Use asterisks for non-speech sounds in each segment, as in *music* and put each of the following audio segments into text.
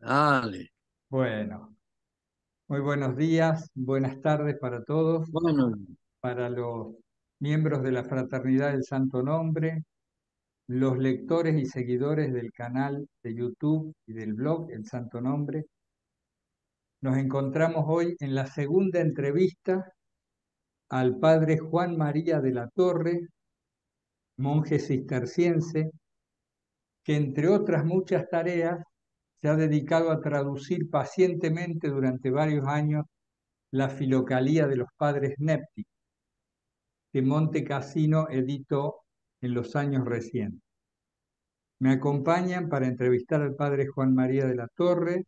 Dale. Bueno, muy buenos días, buenas tardes para todos, bueno. para los miembros de la Fraternidad del Santo Nombre, los lectores y seguidores del canal de YouTube y del blog El Santo Nombre. Nos encontramos hoy en la segunda entrevista al padre Juan María de la Torre, monje cisterciense, que entre otras muchas tareas se ha dedicado a traducir pacientemente durante varios años la filocalía de los padres Nepti, que Monte Cassino editó en los años recientes. Me acompañan para entrevistar al padre Juan María de la Torre,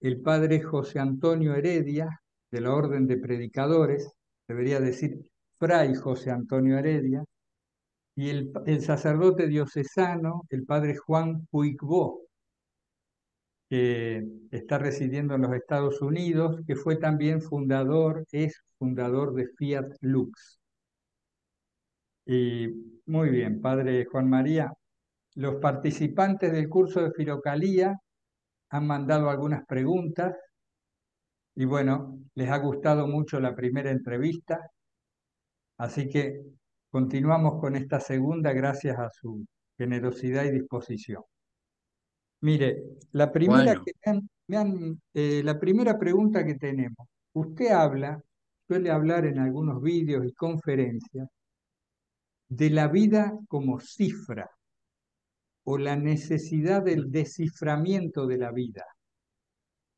el padre José Antonio Heredia, de la Orden de Predicadores, debería decir Fray José Antonio Heredia, y el, sacerdote diocesano, el padre Juan Puigbo, que está residiendo en los Estados Unidos, que fue también fundador, es fundador de Fiat Lux. Y muy bien, padre Juan María, los participantes del curso de Firocalía han mandado algunas preguntas y bueno, les ha gustado mucho la primera entrevista, así que continuamos con esta segunda gracias a su generosidad y disposición. Mire, eh, la primera, pregunta que tenemos. Usted habla, suele hablar en algunos vídeos y conferencias, de la vida como cifra o la necesidad del desciframiento de la vida.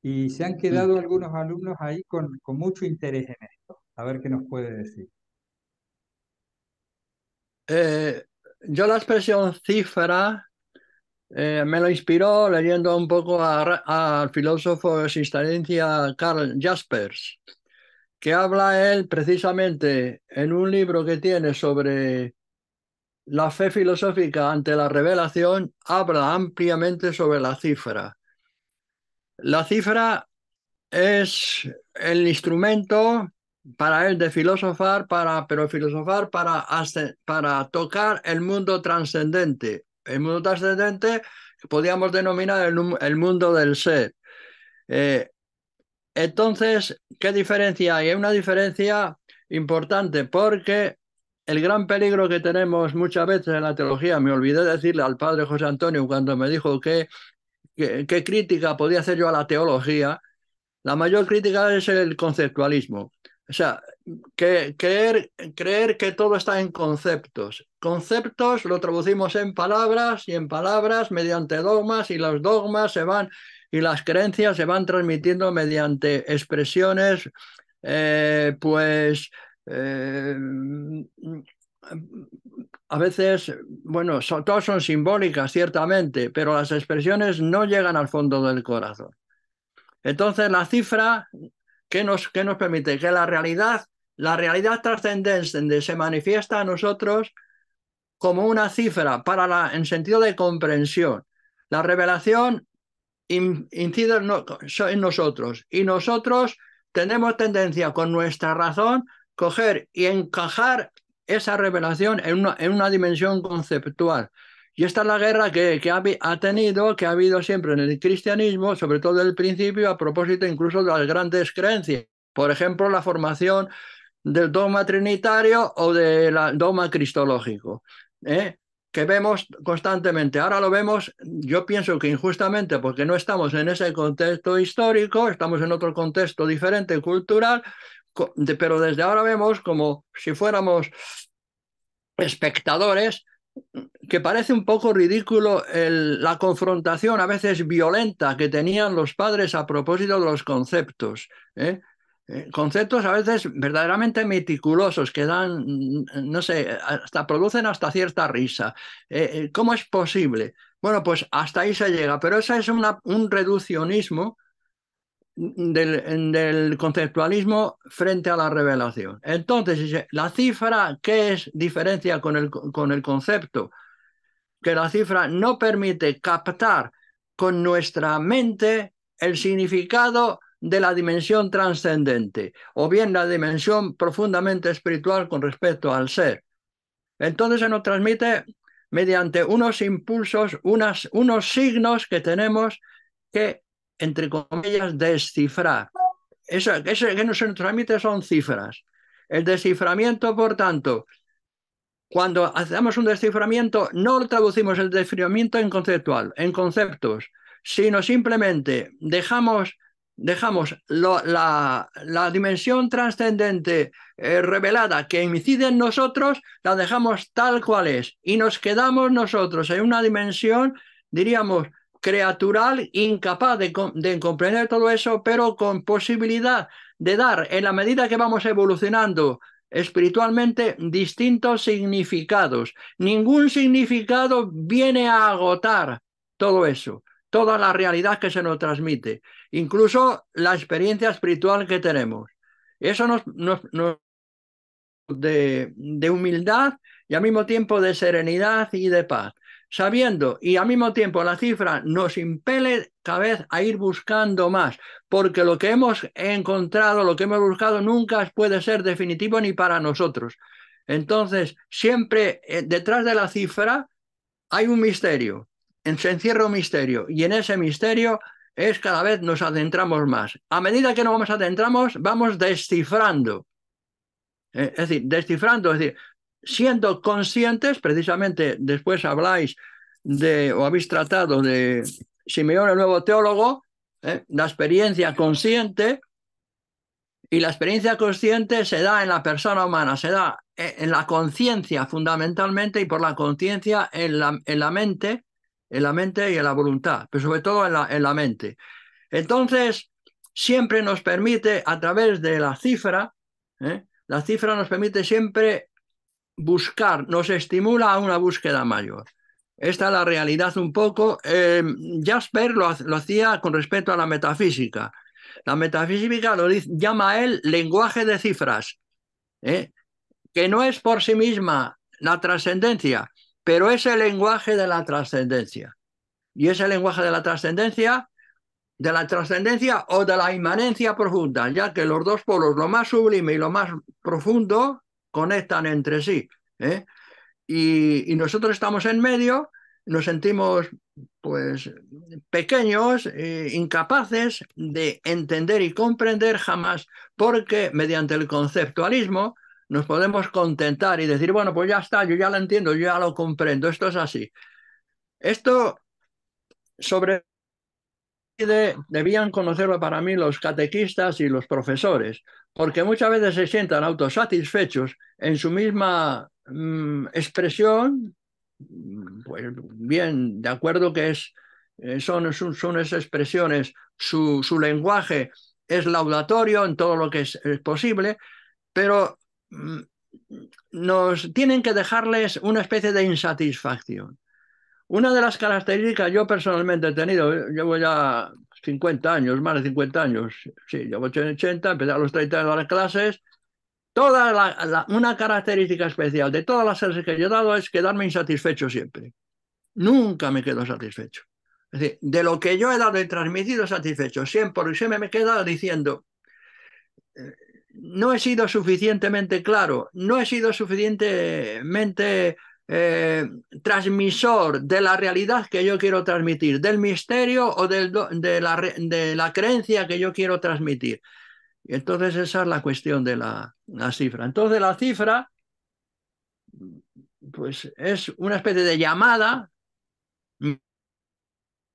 Y se han quedado algunos alumnos ahí con, mucho interés en esto. A ver qué nos puede decir. Eh, yo la expresión cifra eh, me lo inspiró leyendo un poco al filósofo de existencia Carl Jaspers, que habla él precisamente en un libro que tiene sobre la fe filosófica ante la revelación, habla ampliamente sobre la cifra. La cifra es el instrumento para él de filosofar, para, pero filosofar para, para tocar el mundo trascendente, el mundo trascendente podíamos denominar el, mundo del ser. Eh, entonces, ¿qué diferencia hay? Hay una diferencia importante porque el gran peligro que tenemos muchas veces en la teología, me olvidé decirle al padre José Antonio cuando me dijo que qué crítica podía hacer yo a la teología, la mayor crítica es el conceptualismo. O sea, que, creer, creer que todo está en conceptos. Conceptos lo traducimos en palabras y en palabras mediante dogmas y los dogmas se van y las creencias se van transmitiendo mediante expresiones, eh, pues eh, a veces, bueno, todas son simbólicas, ciertamente, pero las expresiones no llegan al fondo del corazón. Entonces, la cifra, que nos, que nos permite? Que la realidad la realidad trascendente se manifiesta a nosotros como una cifra para la, en sentido de comprensión. La revelación incide en nosotros y nosotros tenemos tendencia con nuestra razón coger y encajar esa revelación en una, en una dimensión conceptual. Y esta es la guerra que, que ha, ha, tenido, que ha habido siempre en el cristianismo, sobre todo del principio, a propósito incluso de las grandes creencias. Por ejemplo, la formación del dogma trinitario o del dogma cristológico, ¿eh? que vemos constantemente. Ahora lo vemos, yo pienso que injustamente, porque no estamos en ese contexto histórico, estamos en otro contexto diferente, cultural, pero desde ahora vemos como si fuéramos espectadores que parece un poco ridículo la confrontación a veces violenta que tenían los padres a propósito de los conceptos. ¿eh? Eh, conceptos a veces verdaderamente meticulosos que dan, mm, no sé, hasta producen hasta cierta risa. Eh, eh, ¿Cómo es posible? Bueno, pues hasta ahí se llega, pero ese es un reduccionismo mm, del, conceptualismo frente a la revelación. Entonces, la cifra, ¿qué es diferencia con el, con el concepto? Que la cifra no permite captar con nuestra mente el significado de la dimensión trascendente o bien la dimensión profundamente espiritual con respecto al ser. Entonces se nos transmite mediante unos impulsos, unas, unos signos que tenemos que, entre comillas, descifrar. Eso, eso que nos transmite son cifras. El desciframiento, por tanto, cuando hacemos un desciframiento, no traducimos el desciframiento en conceptual, en conceptos, sino simplemente dejamos dejamos la, dimensión trascendente eh, revelada que incide en nosotros, la dejamos tal cual es y nos quedamos nosotros en una dimensión, diríamos, creatural, incapaz de, de comprender todo eso, pero con posibilidad de dar, en la medida que vamos evolucionando espiritualmente distintos significados. Ningún significado viene a agotar todo eso toda la realidad que se nos transmite, incluso la experiencia espiritual que tenemos. Eso nos, nos, de, humildad y al mismo tiempo de serenidad y de paz, sabiendo y al mismo tiempo la cifra nos impele cada vez a ir buscando más, porque lo que hemos encontrado, lo que hemos buscado nunca puede ser definitivo ni para nosotros. Entonces, siempre eh, detrás de la cifra hay un misterio se encierra un misterio y en ese misterio es cada vez nos adentramos más. A medida que nos vamos adentramos, vamos descifrando. Eh, es decir, descifrando, es decir, siendo conscientes, precisamente después habláis de, o habéis tratado de Simeón el nuevo teólogo, eh, la experiencia consciente, y la experiencia consciente se da en la persona humana, se da eh, en la conciencia fundamentalmente y por la conciencia en la, en la mente, en la mente y en la voluntad, pero sobre todo en la, mente. Entonces, siempre nos permite, a través de la cifra, ¿eh? la cifra nos permite siempre buscar, nos estimula a una búsqueda mayor. Esta es la realidad un poco. Em, Jasper lo, hacía con respecto a la metafísica. La metafísica lo llama él lenguaje de cifras, ¿eh? que no es por sí misma la trascendencia, pero es el lenguaje de la trascendencia. Y es el lenguaje de la trascendencia, de la trascendencia o de la inmanencia profunda, ya que los dos polos, lo más sublime y lo más profundo, conectan entre sí. ¿eh? Y, nosotros estamos en medio, nos sentimos pues pequeños, eh, incapaces de entender y comprender jamás, porque mediante el conceptualismo nos podemos contentar y decir, bueno, pues ya está, yo ya lo entiendo, yo ya lo comprendo, esto es así. Esto sobre debían conocerlo para mí los catequistas y los profesores, porque muchas veces se sientan autosatisfechos en su misma mm, expresión, mm, pues bien, de acuerdo que es, eh, son, son, esas expresiones, su, lenguaje es laudatorio en todo lo que es posible, pero Mm, nos tienen que dejarles una especie de insatisfacción. Una de las características yo personalmente he tenido, eh, llevo ya 50 años, más de 50 años, sí, llevo 80, empecé a los 30 de las clases, toda una característica especial de todas las clases que yo he dado es quedarme insatisfecho siempre. Nunca me quedo satisfecho. Es decir, de lo que yo he dado y transmitido satisfecho, siempre, siempre me queda diciendo, eh, no he sido suficientemente claro, no he sido suficientemente eh, transmisor de la realidad que yo quiero transmitir, del misterio o del, de, la, de, la, creencia que yo quiero transmitir. entonces esa es la cuestión de la, la cifra. Entonces la cifra pues es una especie de llamada,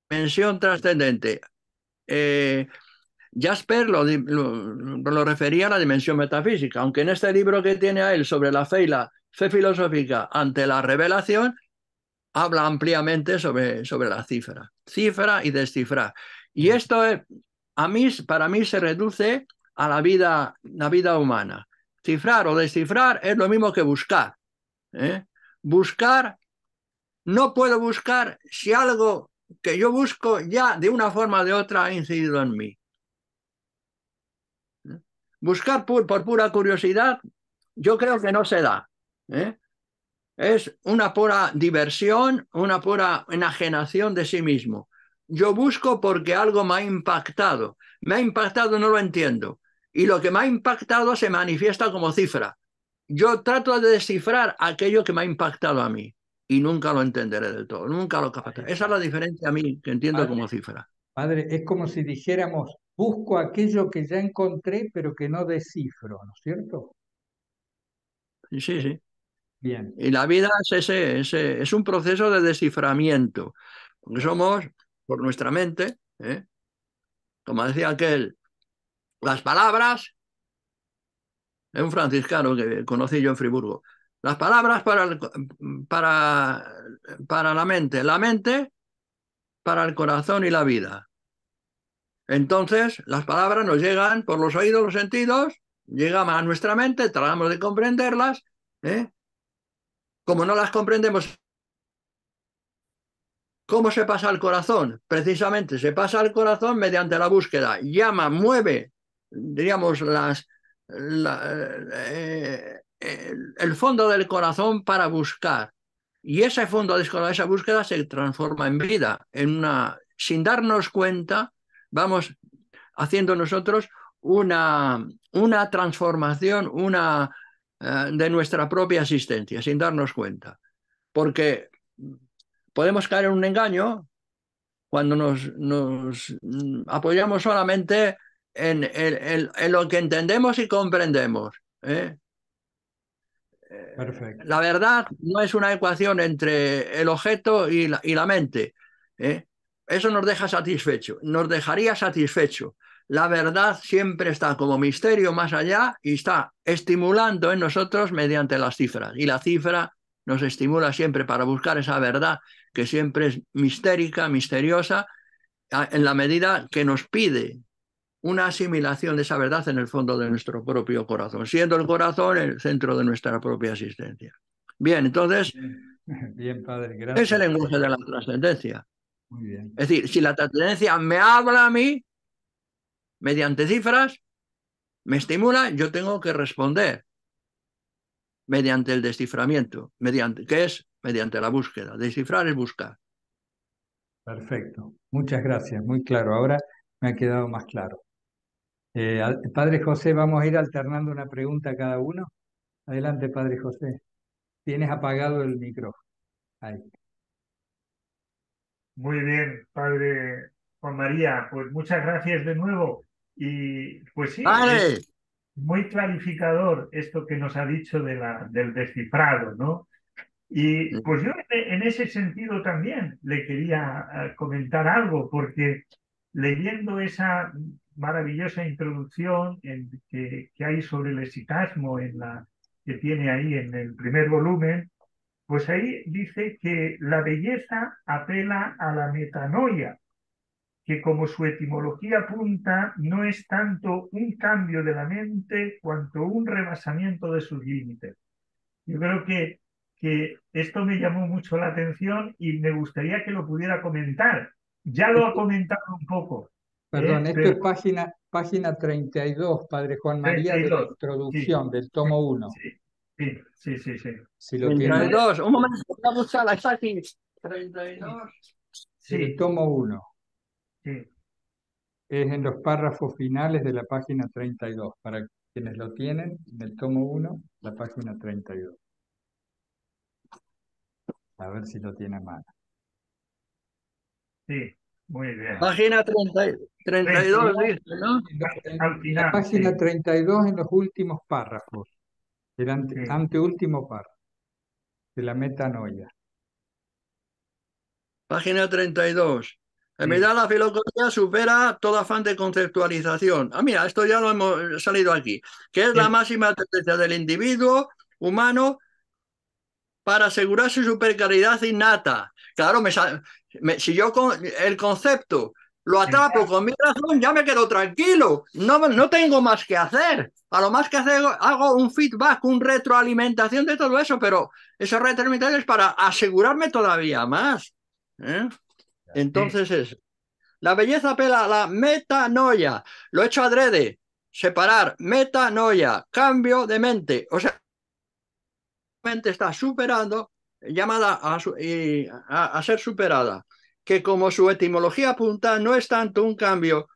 mención trascendente. Eh, Jasper lo, refería a la dimensión metafísica, aunque en este libro que tiene a él sobre la fe fe filosófica ante la revelación, habla ampliamente sobre, la cifra, cifra y descifrar. Y mm. esto es, para mí se reduce a la vida, la vida humana. Cifrar o descifrar es lo mismo que buscar. ¿eh? Buscar, no puedo buscar si algo que yo busco ya de una forma o de otra ha incidido en mí. Buscar por, pura curiosidad, yo creo que no se da. ¿eh? Es una pura diversión, una pura enajenación de sí mismo. Yo busco porque algo me ha impactado. Me ha impactado, no lo entiendo. Y lo que me ha impactado se manifiesta como cifra. Yo trato de descifrar aquello que me ha impactado a mí y nunca lo entenderé del todo, nunca lo captaré. Esa es la diferencia a mí que entiendo como cifra. Padre, es como si dijéramos, busco aquello que ya encontré pero que no descifro, ¿no es cierto? Sí, sí. Bien. Y la vida es ese, ese es un proceso de desciframiento, porque somos, por nuestra mente, ¿eh? como decía aquel, las palabras, es un franciscano que conocí yo en Friburgo, las palabras para, para, para la mente, la mente para el corazón y la vida. Entonces, las palabras nos llegan por los oídos, los sentidos, llegan a nuestra mente, tratamos de comprenderlas. ¿eh? Como no las comprendemos, ¿cómo se pasa al corazón? Precisamente se pasa al corazón mediante la búsqueda. Llama, mueve, diríamos, las, eh, eh, el, fondo del corazón para buscar. Y ese fondo de esa búsqueda se transforma en vida, en una, sin darnos cuenta, vamos haciendo nosotros una, una transformación una, eh, de nuestra propia existencia sin darnos cuenta. Porque podemos caer en un engaño cuando nos, nos mm, apoyamos solamente en, lo que entendemos y comprendemos. ¿eh? Eh, la verdad no es una ecuación entre el objeto y la, y la mente. ¿eh? Eso nos deja satisfecho, nos dejaría satisfecho. La verdad siempre está como misterio más allá y está estimulando en nosotros mediante las cifras. Y la cifra nos estimula siempre para buscar esa verdad que siempre es mistérica, misteriosa, en la medida que nos pide una asimilación de esa verdad en el fondo de nuestro propio corazón, siendo el corazón el centro de nuestra propia existencia. Bien, entonces, Bien, *laughs* padre, es el lenguaje de la trascendencia. Es decir, si la tendencia me habla a mí mediante cifras, me estimula, yo tengo que responder mediante el desciframiento, mediante, que es mediante la búsqueda. Descifrar es buscar. Perfecto. Muchas gracias. Muy claro. Ahora me ha quedado más claro. Eh, padre José, vamos a ir alternando una pregunta a cada uno. Adelante, Padre José. Tienes apagado el micrófono. Ahí. Muy bien, padre Juan María, pues muchas gracias de nuevo. Y pues sí, muy clarificador esto que nos ha dicho de la, del descifrado, ¿no? Y pues yo en ese sentido también le quería eh, comentar algo, porque leyendo esa maravillosa introducción en que, que, hay sobre el exitasmo en que tiene ahí en el primer volumen, pues ahí dice que la belleza apela a la metanoia, que como su etimología apunta, no es tanto un cambio de la mente cuanto un rebasamiento de sus límites. Yo creo que, que esto me llamó mucho la atención y me gustaría que lo pudiera comentar. Ya lo ha comentado un poco. ¿eh? Perdón, esto es página, página 32, Padre Juan María, de la introducción del tomo 1. Sí, sí, sí. Si lo 32, un momento, vamos a la página 32. Sí. El tomo 1. Sí. Es en los párrafos finales de la página 32. Para quienes lo tienen, en el tomo 1, la página 32. A ver si lo tiene mal. Sí, muy bien. Página 32, ¿no? la página 32 en los últimos párrafos. El ante, anteúltimo par de la metanoia. Página 32. En verdad, la filosofía supera toda afán de conceptualización. Ah, mira, esto ya lo hemos salido aquí, que es la máxima tendencia del individuo humano para asegurar su supercaridad innata. Claro, me, si yo con el concepto lo atrapo con mi razón, ya me quedo tranquilo. No, no tengo más que hacer. A lo más que hacer, hago un feedback, un retroalimentación de todo eso, pero red retroalimentación es para asegurarme todavía más. ¿eh? Entonces es. La belleza pela, la metanoia. Lo he hecho adrede. Separar, metanoia, cambio de mente. O sea, mente está superando, llamada a ser superada que como su etimología apunta, no es tanto un cambio,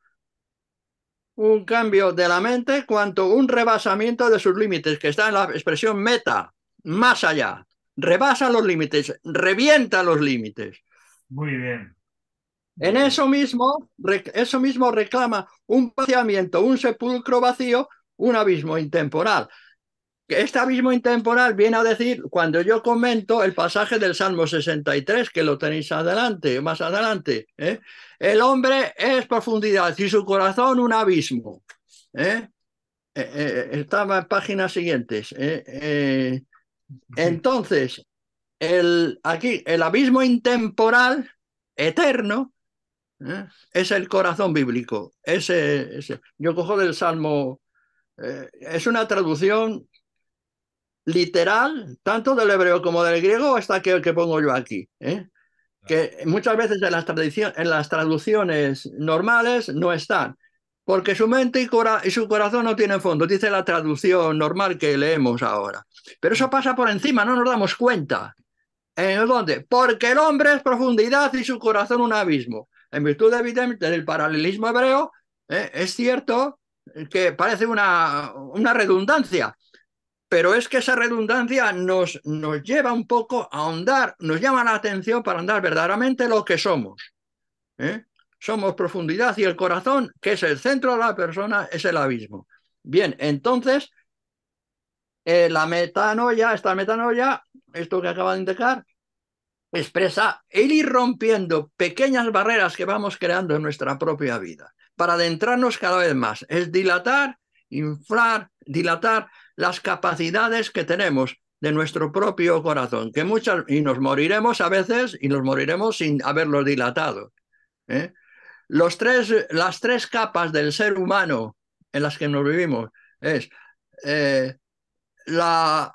un cambio de la mente, cuanto un rebasamiento de sus límites, que está en la expresión meta, más allá, rebasa los límites, revienta los límites. Muy bien. En eso mismo, eso mismo reclama un vaciamiento, un sepulcro vacío, un abismo intemporal este abismo intemporal viene a decir cuando yo comento el pasaje del Salmo 63, que lo tenéis adelante, más adelante. ¿eh? El hombre es profundidad y su corazón un abismo. ¿eh? Eh, estaba en páginas siguientes. Entonces, el, aquí, el abismo intemporal, eterno, es el corazón bíblico. Ese, ese. Yo cojo del Salmo. es una traducción literal, tanto del hebreo como del griego, hasta que que pongo yo aquí. ¿eh? que muchas veces en las, en las traducciones normales no están, porque su mente y, su corazón no tienen fondo, dice la traducción normal que leemos ahora. Pero eso mm. pasa por encima, no nos damos cuenta. ¿En dónde? Porque el hombre es profundidad y su corazón un abismo. En virtud, evidente del paralelismo hebreo, ¿eh? es cierto que parece una, una redundancia, pero es que esa redundancia nos, nos lleva un poco a ahondar, nos llama la atención para andar verdaderamente lo que somos. ¿eh? Somos profundidad y el corazón, que es el centro de la persona, es el abismo. Bien, entonces, eh, la metanoia, esta metanoia, esto que acaba de indicar, expresa el ir rompiendo pequeñas barreras que vamos creando en nuestra propia vida para adentrarnos cada vez más. Es dilatar, inflar, dilatar las capacidades que tenemos de nuestro propio corazón, que muchas, y nos moriremos a veces y nos moriremos sin haberlo dilatado. ¿eh? Los tres, las tres capas del ser humano en las que nos vivimos es eh, la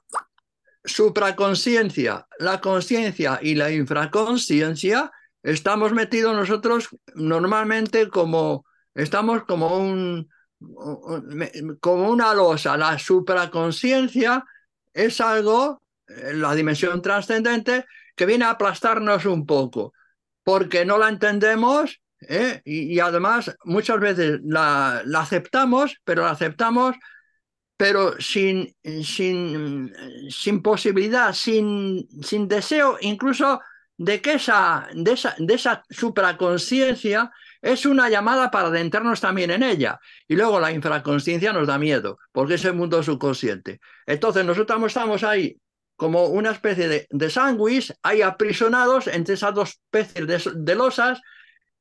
supraconsciencia la conciencia y la infraconsciencia estamos metidos nosotros normalmente como, estamos como un, como una losa, la supraconciencia es algo, eh, la dimensión trascendente, que viene a aplastarnos un poco, porque no la entendemos ¿eh? y, además muchas veces la, aceptamos, pero la aceptamos pero sin, posibilidad, sin, deseo incluso de que esa, de esa, de esa es una llamada para adentrarnos también en ella. Y luego la infraconsciencia nos da miedo, porque es el mundo subconsciente. Entonces nosotros estamos ahí como una especie de, sándwich, ahí aprisionados entre esas dos especies de, losas,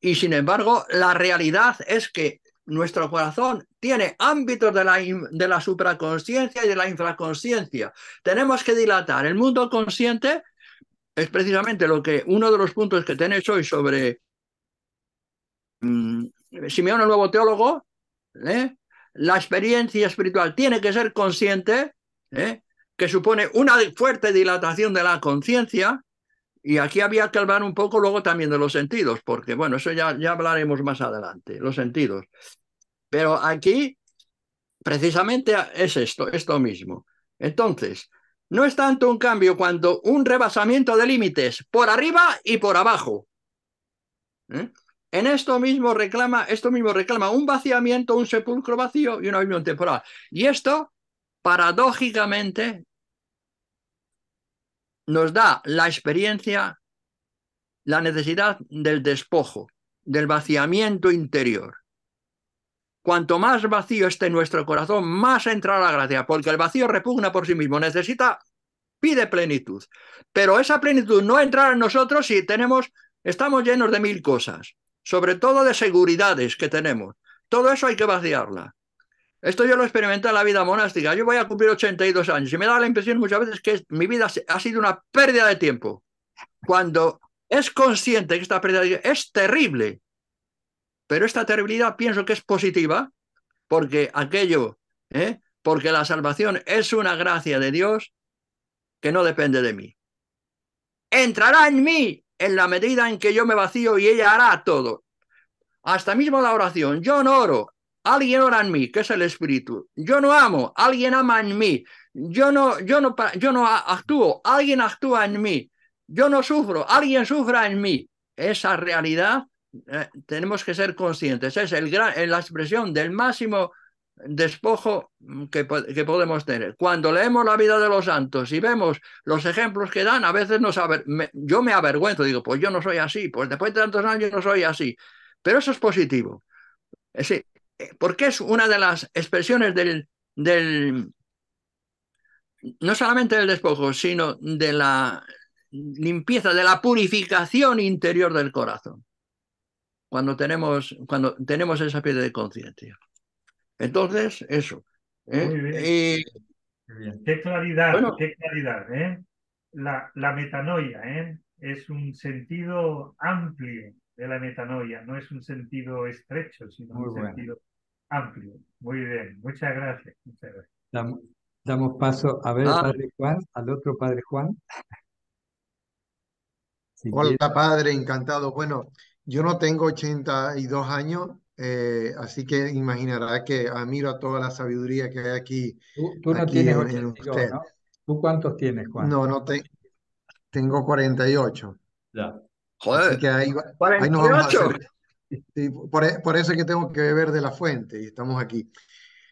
y sin embargo la realidad es que nuestro corazón tiene ámbitos de la, de la supraconsciencia y de la infraconsciencia. Tenemos que dilatar. El mundo consciente es precisamente lo que uno de los puntos que tenéis hoy sobre Mm, Simeón, el nuevo teólogo, ¿eh? la experiencia espiritual tiene que ser consciente, ¿eh? que supone una fuerte dilatación de la conciencia, y aquí había que hablar un poco luego también de los sentidos, porque bueno, eso ya, ya hablaremos más adelante, los sentidos. Pero aquí precisamente es esto, esto mismo. Entonces, no es tanto un cambio cuando un rebasamiento de límites por arriba y por abajo. ¿eh? En esto mismo reclama, esto mismo reclama un vaciamiento, un sepulcro vacío y una unión temporal. Y esto, paradójicamente, nos da la experiencia, la necesidad del despojo, del vaciamiento interior. Cuanto más vacío esté nuestro corazón, más entra la gracia, porque el vacío repugna por sí mismo, necesita, pide plenitud. Pero esa plenitud no entra en nosotros si tenemos, estamos llenos de mil cosas sobre todo de seguridades que tenemos. Todo eso hay que vaciarla. Esto yo lo experimenté en la vida monástica. Yo voy a cumplir 82 años y me da la impresión muchas veces que mi vida ha sido una pérdida de tiempo. Cuando es consciente que esta pérdida de tiempo es terrible, pero esta terribilidad pienso que es positiva, porque aquello, ¿eh? porque la salvación es una gracia de Dios que no depende de mí. Entrará en mí en la medida en que yo me vacío y ella hará todo. Hasta mismo la oración. Yo no oro. Alguien ora en mí, que es el Espíritu. Yo no amo. Alguien ama en mí. Yo no, yo no, yo no actúo. Alguien actúa en mí. Yo no sufro. Alguien sufra en mí. Esa realidad eh, tenemos que ser conscientes. Es el gran, la expresión del máximo despojo que, podemos tener. Cuando leemos la vida de los santos y vemos los ejemplos que dan, a veces nos yo me avergüenzo, digo, pues yo no soy así, pues después de tantos años no soy así. Pero eso es positivo. Eh, eh, porque es una de las expresiones del, del no solamente del despojo, sino de la limpieza, de la purificación interior del corazón. Cuando tenemos, cuando tenemos esa piedra de conciencia. Entonces, eso. ¿eh? Eh, Muy bien. Qué claridad, qué claridad. ¿eh? La, la metanoia ¿eh? es un sentido amplio de la metanoia, no es un sentido estrecho, sino un sentido amplio. Muy bien, muchas gracias. Damos, paso a ver, ah. padre Juan, al otro padre Juan. Hola, padre, encantado. Bueno, yo no tengo 82 años, eh, así que imaginará que admiro a toda la sabiduría que hay aquí. Tú, no tienes en, ¿Tú cuántos tienes, Juan? No, no tengo. tengo 48. Ya. Joder. Así que por, eso es que tengo que beber de la fuente y estamos aquí.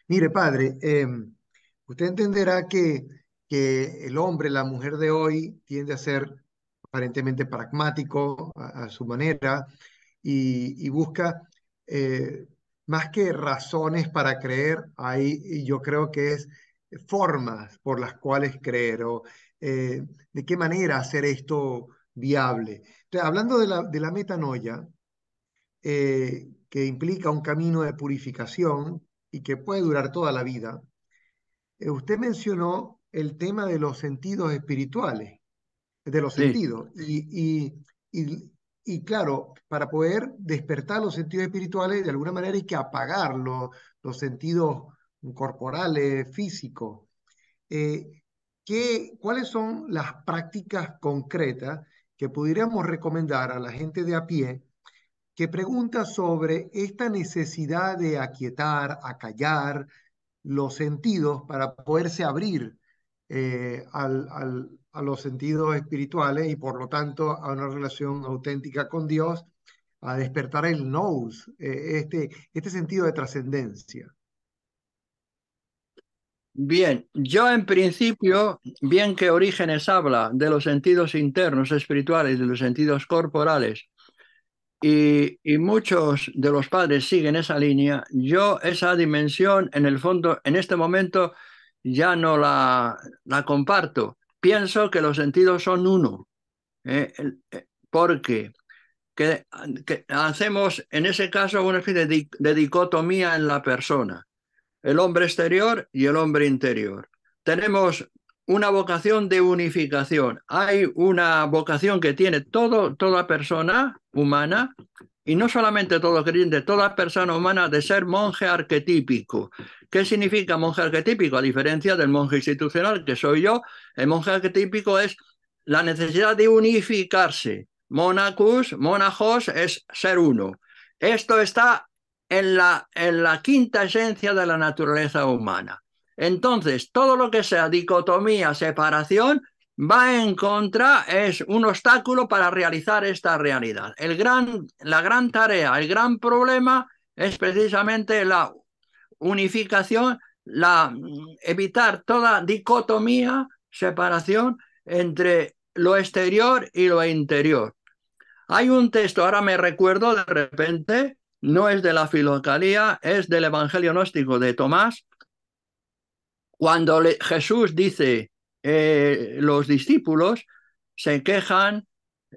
Mire, padre, em, usted entenderá que, que el hombre, la mujer de hoy, tiende a ser aparentemente pragmático a, su manera y busca eh, más que razones para creer, y yo creo que es formas por las cuales creer o eh, de qué manera hacer esto viable. hablando de la, de la metanoia, eh, que implica un camino de purificación y que puede durar toda la vida, usted mencionó el tema de los sentidos espirituales, de los sentidos, y, y claro, para poder despertar los sentidos espirituales, de alguna manera hay que apagar los, sentidos corporales, físicos. Eh, ¿Cuáles son las prácticas concretas que pudiéramos recomendar a la gente de a pie que pregunta sobre esta necesidad de aquietar, acallar los sentidos para poderse abrir eh, al, a los sentidos espirituales y por lo tanto a una relación auténtica con Dios, a despertar el nous, eh, este, este sentido de trascendencia. Bien, yo en principio, bien que Orígenes habla de los sentidos internos espirituales, de los sentidos corporales, y, muchos de los padres siguen esa línea, yo esa dimensión en el fondo, en este momento, ya no la comparto pienso que los sentidos son uno, ¿eh? Eh, porque que, hacemos en ese caso una especie de, dicotomía en la persona, el hombre exterior y el hombre interior. Tenemos una vocación de unificación. Hay una vocación que tiene todo, toda persona humana, y no solamente todo creyente, toda persona humana de ser monje arquetípico, ¿Qué significa monje arquetípico? A diferencia del monje institucional, que soy yo, el monje arquetípico es la necesidad de unificarse. Monacus, monajos, es ser uno. Esto está en la, quinta esencia de la naturaleza humana. Entonces, todo lo que sea dicotomía, separación, va en contra, es un obstáculo para realizar esta realidad. El gran, la gran tarea, el gran problema es precisamente la unificación, la, evitar toda dicotomía, separación entre lo exterior y lo interior. Hay un texto, ahora me recuerdo de repente, no es de la filocalía, es del Evangelio Gnóstico de Tomás, cuando Jesús dice, eh, los discípulos se quejan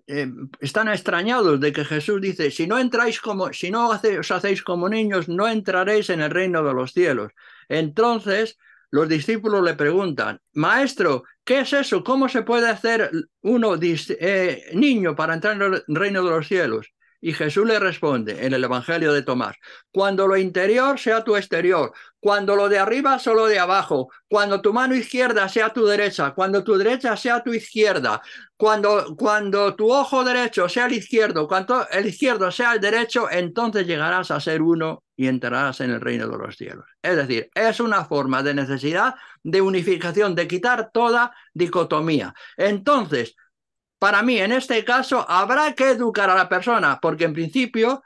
Em, están extrañados de que Jesús dice, si no entráis como, si no os hacéis como niños, no entraréis en el reino de los cielos. Entonces, los discípulos le preguntan, Maestro, ¿qué es eso? ¿Cómo se puede hacer uno eh, niño para entrar en el reino de los cielos? Y Jesús le responde en el Evangelio de Tomás, cuando lo interior sea tu exterior, cuando lo de arriba solo de abajo, cuando tu mano izquierda sea tu derecha, cuando tu derecha sea tu izquierda, cuando, cuando tu ojo derecho sea el izquierdo, cuando el izquierdo sea el derecho, entonces llegarás a ser uno y entrarás en el reino de los cielos. Es decir, es una forma de necesidad de unificación, de quitar toda dicotomía. Entonces, para mí, en este caso, habrá que educar a la persona, porque en principio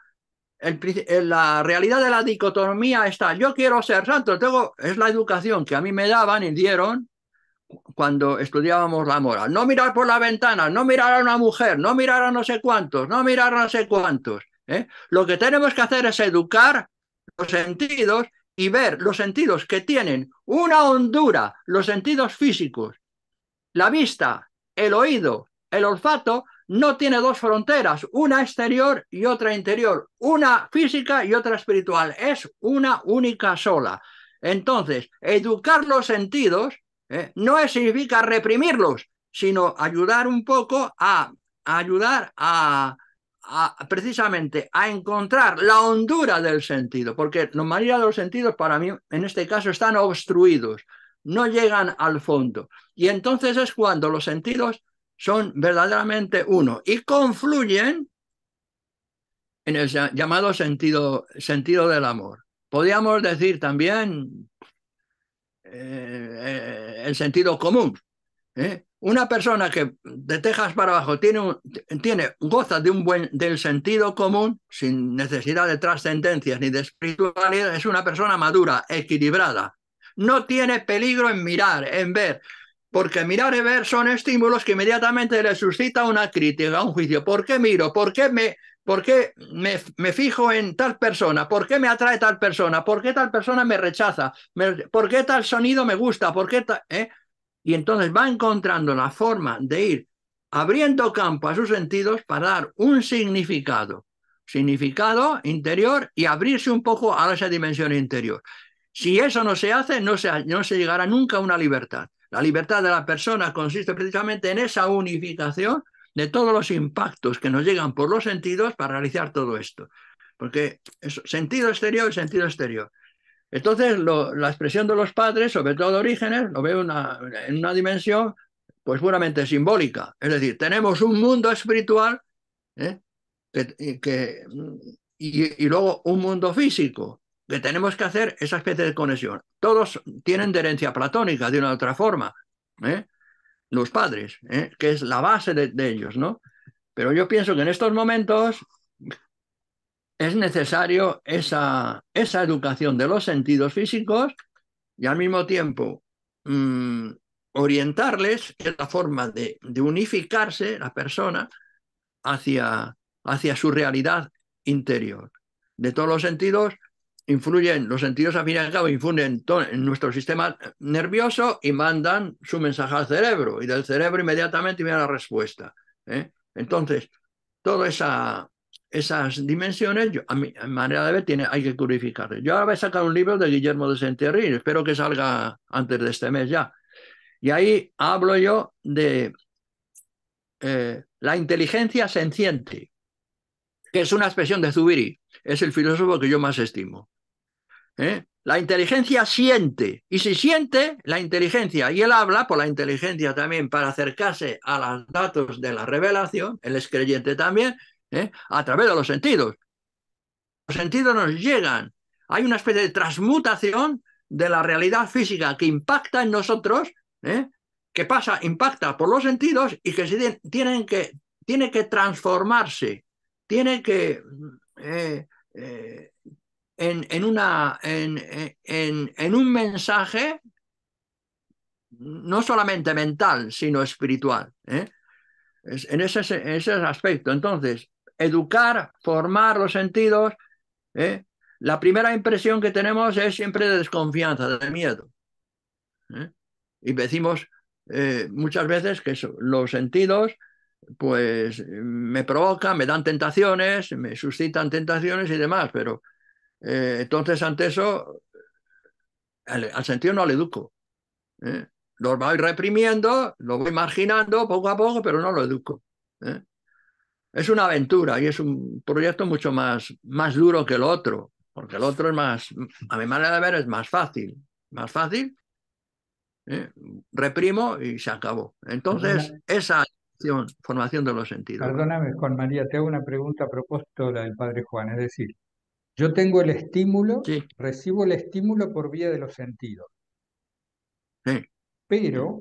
la realidad de la dicotomía está, yo quiero ser santo, tengo, es la educación que a mí me daban y dieron cuando estudiábamos la moral. No mirar por la ventana, no mirar a una mujer, no mirar a no sé cuántos, no mirar a no sé cuántos. ¿eh? Lo que tenemos que hacer es educar los sentidos y ver los sentidos que tienen una hondura, los sentidos físicos, la vista, el oído, el olfato, no tiene dos fronteras, una exterior y otra interior, una física y otra espiritual, es una única sola. Entonces, educar los sentidos ¿eh? no significa reprimirlos, sino ayudar un poco a, ayudar a, a, precisamente a encontrar la hondura del sentido, porque la mayoría de los sentidos para mí en este caso están obstruidos, no llegan al fondo. Y entonces es cuando los sentidos son verdaderamente uno y confluyen en el llamado sentido, sentido del amor. Podríamos decir también eh, eh, el sentido común. ¿eh? Una persona que de Texas para abajo tiene, goza de un buen, del sentido común, sin necesidad de trascendencias ni de espiritualidad, es una persona madura, equilibrada. No tiene peligro en mirar, en ver. Porque mirar y ver son estímulos que inmediatamente le suscita una crítica, un juicio. ¿Por qué miro? ¿Por qué me, por qué me, fijo en tal persona? ¿Por qué me atrae tal persona? ¿Por qué tal persona me rechaza? ¿Por qué tal sonido me gusta? ¿Por qué tal. Eh? Y entonces va encontrando la forma de ir abriendo campo a sus sentidos para dar un significado, significado interior y abrirse un poco a esa dimensión interior. Si eso no se hace, no no se llegará nunca a una libertad. La libertad de la persona consiste precisamente en esa unificación de todos los impactos que nos llegan por los sentidos para realizar todo esto. Porque sentido exterior y sentido exterior. Entonces, la expresión de los padres, sobre todo de orígenes, lo veo una, en una dimensión pues puramente simbólica. Es decir, tenemos un mundo espiritual ¿eh? que, y, luego un mundo físico que tenemos que hacer esa especie de conexión. Todos tienen de herencia platónica de una u otra forma, ¿eh? los padres, ¿eh? que es la base de, ellos, ¿no? Pero yo pienso que en estos momentos es necesario esa, esa educación de los sentidos físicos y al mismo tiempo mm, orientarles, en la forma de, de unificarse la persona hacia, hacia su realidad interior. De todos los sentidos, influyen, los sentidos al fin y al cabo infunden en nuestro sistema nervioso y mandan su mensaje al cerebro y del cerebro inmediatamente viene la respuesta. ¿eh? Entonces, todas esa, esas dimensiones, yo, a mi manera de ver, tiene, hay que purificarlas. Yo ahora voy a sacar un libro de Guillermo de Senterri, espero que salga antes de este mes ya. Y ahí hablo yo de eh, la inteligencia senciente, que es una expresión de Zubiri es el filósofo que yo más estimo. ¿eh? La inteligencia siente, y si siente la inteligencia, y él habla por la inteligencia también para acercarse a los datos de la revelación, él es creyente también, ¿eh? a través de los sentidos. Los sentidos nos llegan, hay una especie de transmutación de la realidad física que impacta en nosotros, ¿eh? que pasa, impacta por los sentidos y que tienen que, tiene que transformarse, tiene que eh, en, una, en, un mensaje no solamente mental, sino espiritual. ¿eh? en ese, aspecto. Entonces, educar, formar los sentidos, ¿eh? la primera impresión que tenemos es siempre de desconfianza, de miedo. Y decimos muchas veces que los sentidos pues eh, me provoca me dan tentaciones, me suscitan tentaciones y demás, pero eh, entonces ante eso al, sentido no le educo. ¿eh? Lo voy reprimiendo, lo voy marginando poco a poco, pero no lo educo. Es una aventura y es un proyecto mucho más, más duro que el otro, porque el otro es más, a mi manera de ver, es más fácil. Más fácil, reprimo y se acabó. Entonces, esa formación, de los sentidos. Perdóname, Juan María, te hago una pregunta a propósito la del Padre Juan. Es decir, yo tengo el estímulo, recibo el estímulo por vía de los sentidos. Pero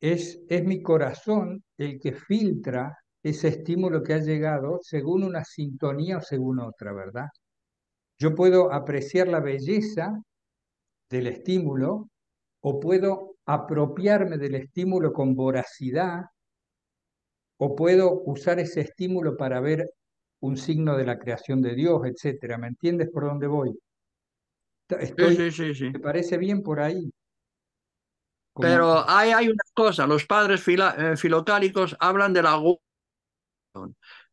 es, es mi corazón el que filtra ese estímulo que ha llegado según una sintonía o según otra, ¿verdad? Yo puedo apreciar la belleza del estímulo o puedo apropiarme del estímulo con voracidad o puedo usar ese estímulo para ver un signo de la creación de Dios, etcétera. ¿Me entiendes por dónde voy? sí, sí, sí, ¿Te parece bien por ahí? Pero hay, hay una cosa, los padres fila, eh, filotálicos hablan de la...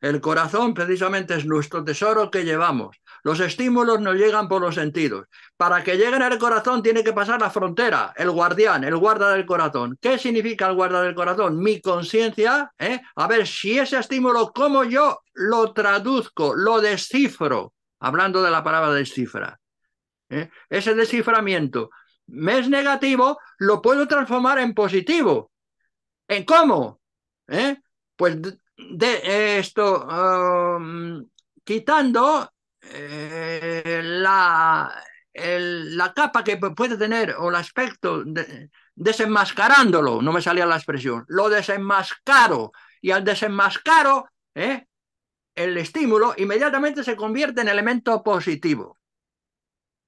El corazón precisamente es nuestro tesoro que llevamos. Los estímulos nos llegan por los sentidos. Para que lleguen al corazón tiene que pasar la frontera, el guardián, el guarda del corazón. ¿Qué significa el guarda del corazón? Mi conciencia, ¿eh? a ver si ese estímulo, ¿cómo yo lo traduzco, lo descifro? Hablando de la palabra descifra. ¿eh? Ese desciframiento me es negativo, lo puedo transformar en positivo. ¿En cómo? ¿Eh? Pues de esto, quitando eh, la, la capa que puede tener o el aspecto desenmascarándolo, no me salía la expresión, lo desenmascaro y al desenmascaro ¿eh? el estímulo inmediatamente se convierte en elemento positivo,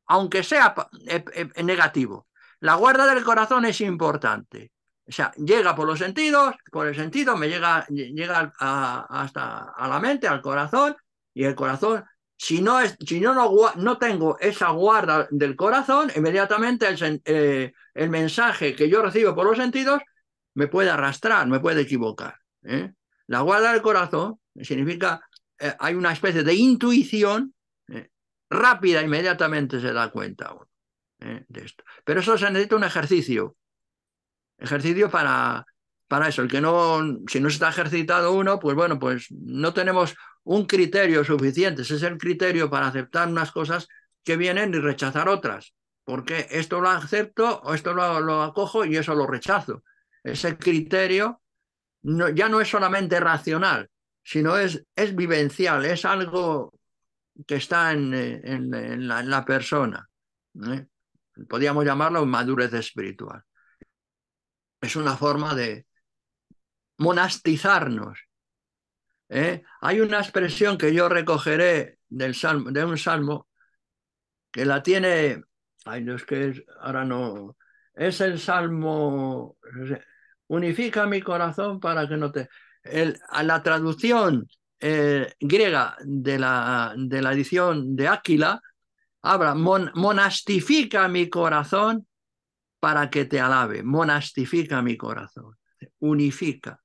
aunque sea e, e, negativo. La guarda del corazón es importante. O sea, llega por los sentidos, por el sentido me llega, llega hasta a la mente, al corazón, y el corazón si no, si yo no, no tengo esa guarda del corazón, inmediatamente eh, el, mensaje que yo recibo por los sentidos me puede arrastrar, me puede equivocar. ¿eh? La guarda del corazón significa, eh, hay una especie de intuición rápida, inmediatamente se da cuenta uno de esto. Pero eso se necesita un ejercicio, ejercicio para, para eso. El que no, si no está ejercitado uno, pues bueno, pues no tenemos un criterio suficiente, ese es el criterio para aceptar unas cosas que vienen y rechazar otras, porque esto lo acepto o esto lo, acojo y eso lo rechazo. Ese criterio ya no es solamente racional, sino es, es vivencial, es algo que está en, la, persona. ¿eh? Podríamos llamarlo madurez espiritual. Es una forma de monastizarnos, ¿eh? Hay una expresión que yo recogeré del de un salmo que la tiene, ay, no es que ahora no, es el salmo, unifica mi corazón para que no te... a la traducción eh, griega de la, de la edición de Áquila, habla, monastifica mi corazón para que te alabe, monastifica mi corazón, unifica.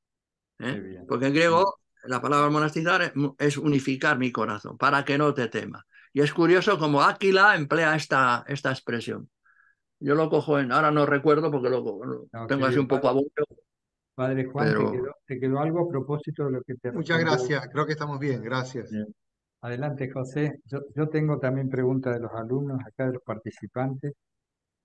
¿eh? Porque en griego la palabra monastizar es unificar mi corazón, para que no te tema. Y es curioso como Áquila emplea esta, esta expresión. Yo lo cojo en, ahora no recuerdo porque lo, tengo así un poco aburrido. Padre Juan, te, quedó, algo a propósito de lo que te... Muchas gracias, creo que estamos bien, gracias. Adelante, José. Yo, tengo también preguntas de los alumnos, acá de los participantes.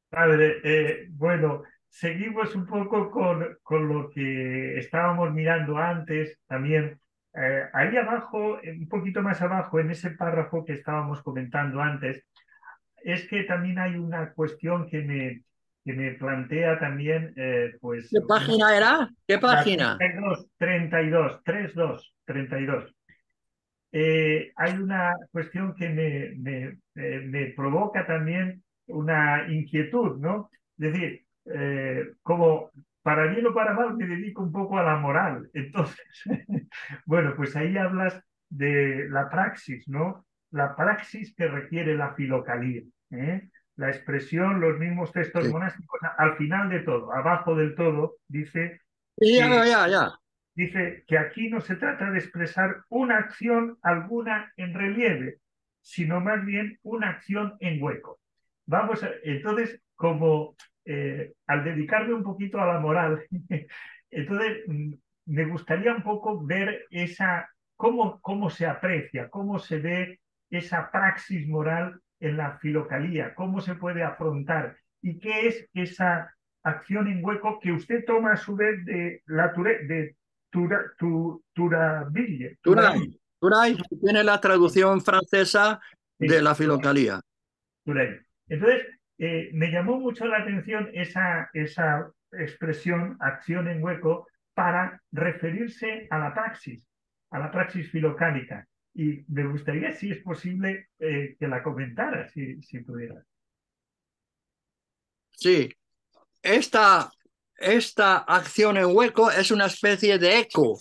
Padre, eh, bueno, seguimos un poco con, con lo que estábamos mirando antes también eh, ahí abajo, eh, un poquito más abajo, en ese párrafo que estábamos comentando antes, es que también hay una cuestión que me, que me plantea también, eh, pues... ¿Qué página era? ¿Qué página? 32, 32, 32. 32. hay una cuestión que me, me, me, provoca también una inquietud, ¿no? Es decir, como para bien o para mal, me dedico un poco a la moral. Entonces, *laughs* bueno, pues ahí hablas de la praxis, ¿no? La praxis que requiere la filocalía, ¿eh? la expresión, los mismos textos monásticos, al final de todo, abajo del todo, dice... Ya, ya, ya. Dice que aquí no se trata de expresar una acción alguna en relieve, sino más bien una acción en hueco. Vamos, entonces, como eh, al dedicarme un poquito a la moral, *laughs* entonces mm, me gustaría un poco ver esa, cómo, cómo se aprecia, cómo se ve esa praxis moral en la filocalía, cómo se puede afrontar y qué es esa acción en hueco que usted toma a su vez de la ture, de tura, turay, turay, tiene la traducción francesa de la filocalía. Turay. Entonces, eh, me llamó mucho la atención esa, esa expresión acción en hueco para referirse a la praxis, a la praxis filocánica. Y me gustaría, si es posible, eh, que la comentara, si, pudiera. Sí, esta, esta acción en hueco es una especie de eco.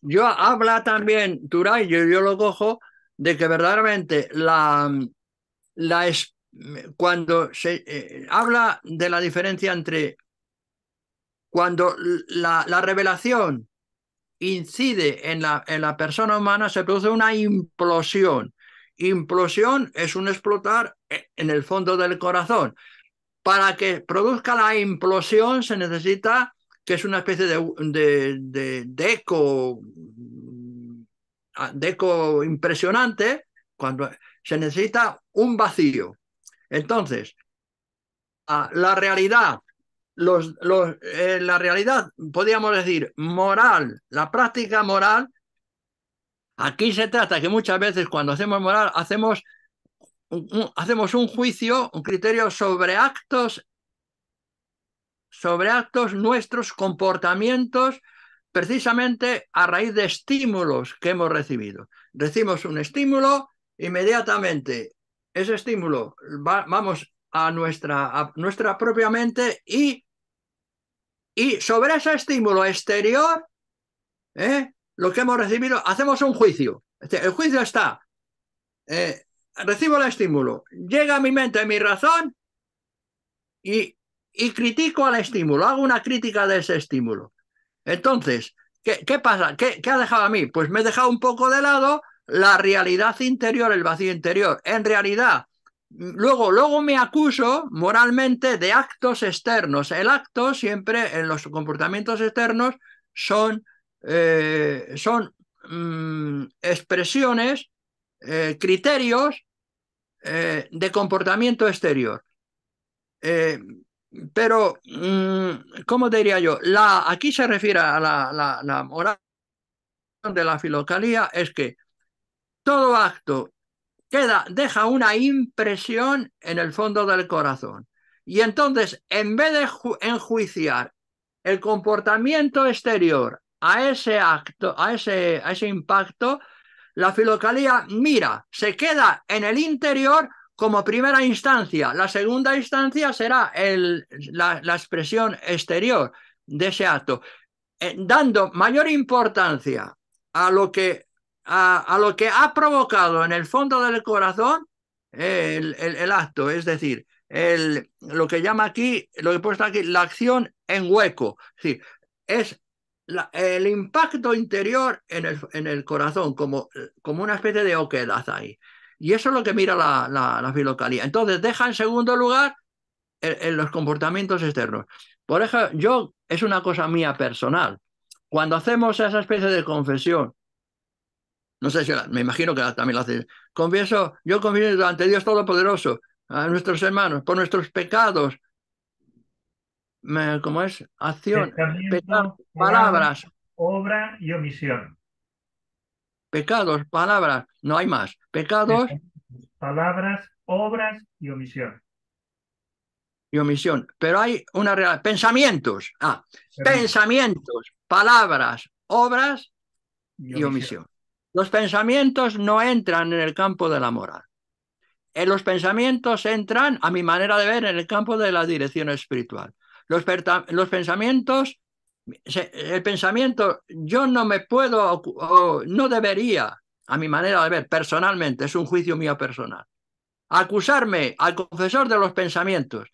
Yo habla también, Turay, yo, yo lo cojo, de que verdaderamente la, la, cuando se eh, habla de la diferencia entre cuando la, revelación incide en la, en la persona humana, se produce una implosión. Implosión es un explotar eh, en el fondo del corazón. Para que produzca la implosión se necesita que es una especie de, de, de, de eco, de eco impresionante, cuando se necesita un vacío. Entonces, la realidad, los, eh, la realidad, podríamos decir, moral, la práctica moral, aquí se trata que muchas veces cuando hacemos moral hacemos hacemos un juicio, un criterio sobre actos, sobre actos nuestros, comportamientos, precisamente a raíz de estímulos que hemos recibido. Recibimos un estímulo, inmediatamente ese estímulo, vamos a nuestra, nuestra propia mente y, y sobre ese estímulo exterior, ¿eh? lo que hemos recibido, hacemos un juicio. El juicio está, eh, recibo el estímulo, llega a mi mente mi razón y, critico al estímulo, hago una crítica de ese estímulo. Entonces, ¿qué, pasa? ¿Qué, ¿Qué ha dejado a mí? Pues me he dejado un poco de lado la realidad interior, el vacío interior. En realidad, luego, luego me acuso moralmente de actos externos. El acto siempre en los comportamientos externos son, eh, son mm, expresiones, eh, criterios eh, de comportamiento exterior. pero, mm, ¿cómo diría yo? La, aquí se refiere a la, la moral de la filocalía, es que todo acto queda, deja una impresión en el fondo del corazón. Y entonces, en vez de enjuiciar el comportamiento exterior a ese acto, a ese, a ese impacto, la filocalía mira, se queda en el interior como primera instancia. La segunda instancia será el, la, expresión exterior de ese acto, eh, dando mayor importancia a lo que a, lo que ha provocado en el fondo del corazón el, acto, es decir, el, lo que llama aquí, lo que he puesto aquí, la acción en hueco. Sí, es el impacto interior en el, en el corazón, como, como una especie de oquedad ahí. Y eso es lo que mira la, filocalía. Entonces, deja en segundo lugar en los comportamientos externos. Por ejemplo, yo, es una cosa mía personal. Cuando hacemos esa especie de confesión no sé si me imagino que también lo hace. Confieso, yo confieso ante Dios Todopoderoso, a nuestros hermanos, por nuestros pecados. ¿Cómo es? Acción, palabras. Obra y omisión. Pecados, palabras, no hay más. Pecados. Palabras, obras y omisión. Y omisión. Pero hay una realidad. Pensamientos. Ah, pensamientos, palabras, obras Y omisión. Los pensamientos no entran en el campo de la moral. En eh, los pensamientos entran, a mi manera de ver, en el campo de la dirección espiritual. Los, pensamientos, el pensamiento, yo no me puedo, o no debería, a mi manera de ver, personalmente, es un juicio mío personal, acusarme al confesor de los pensamientos.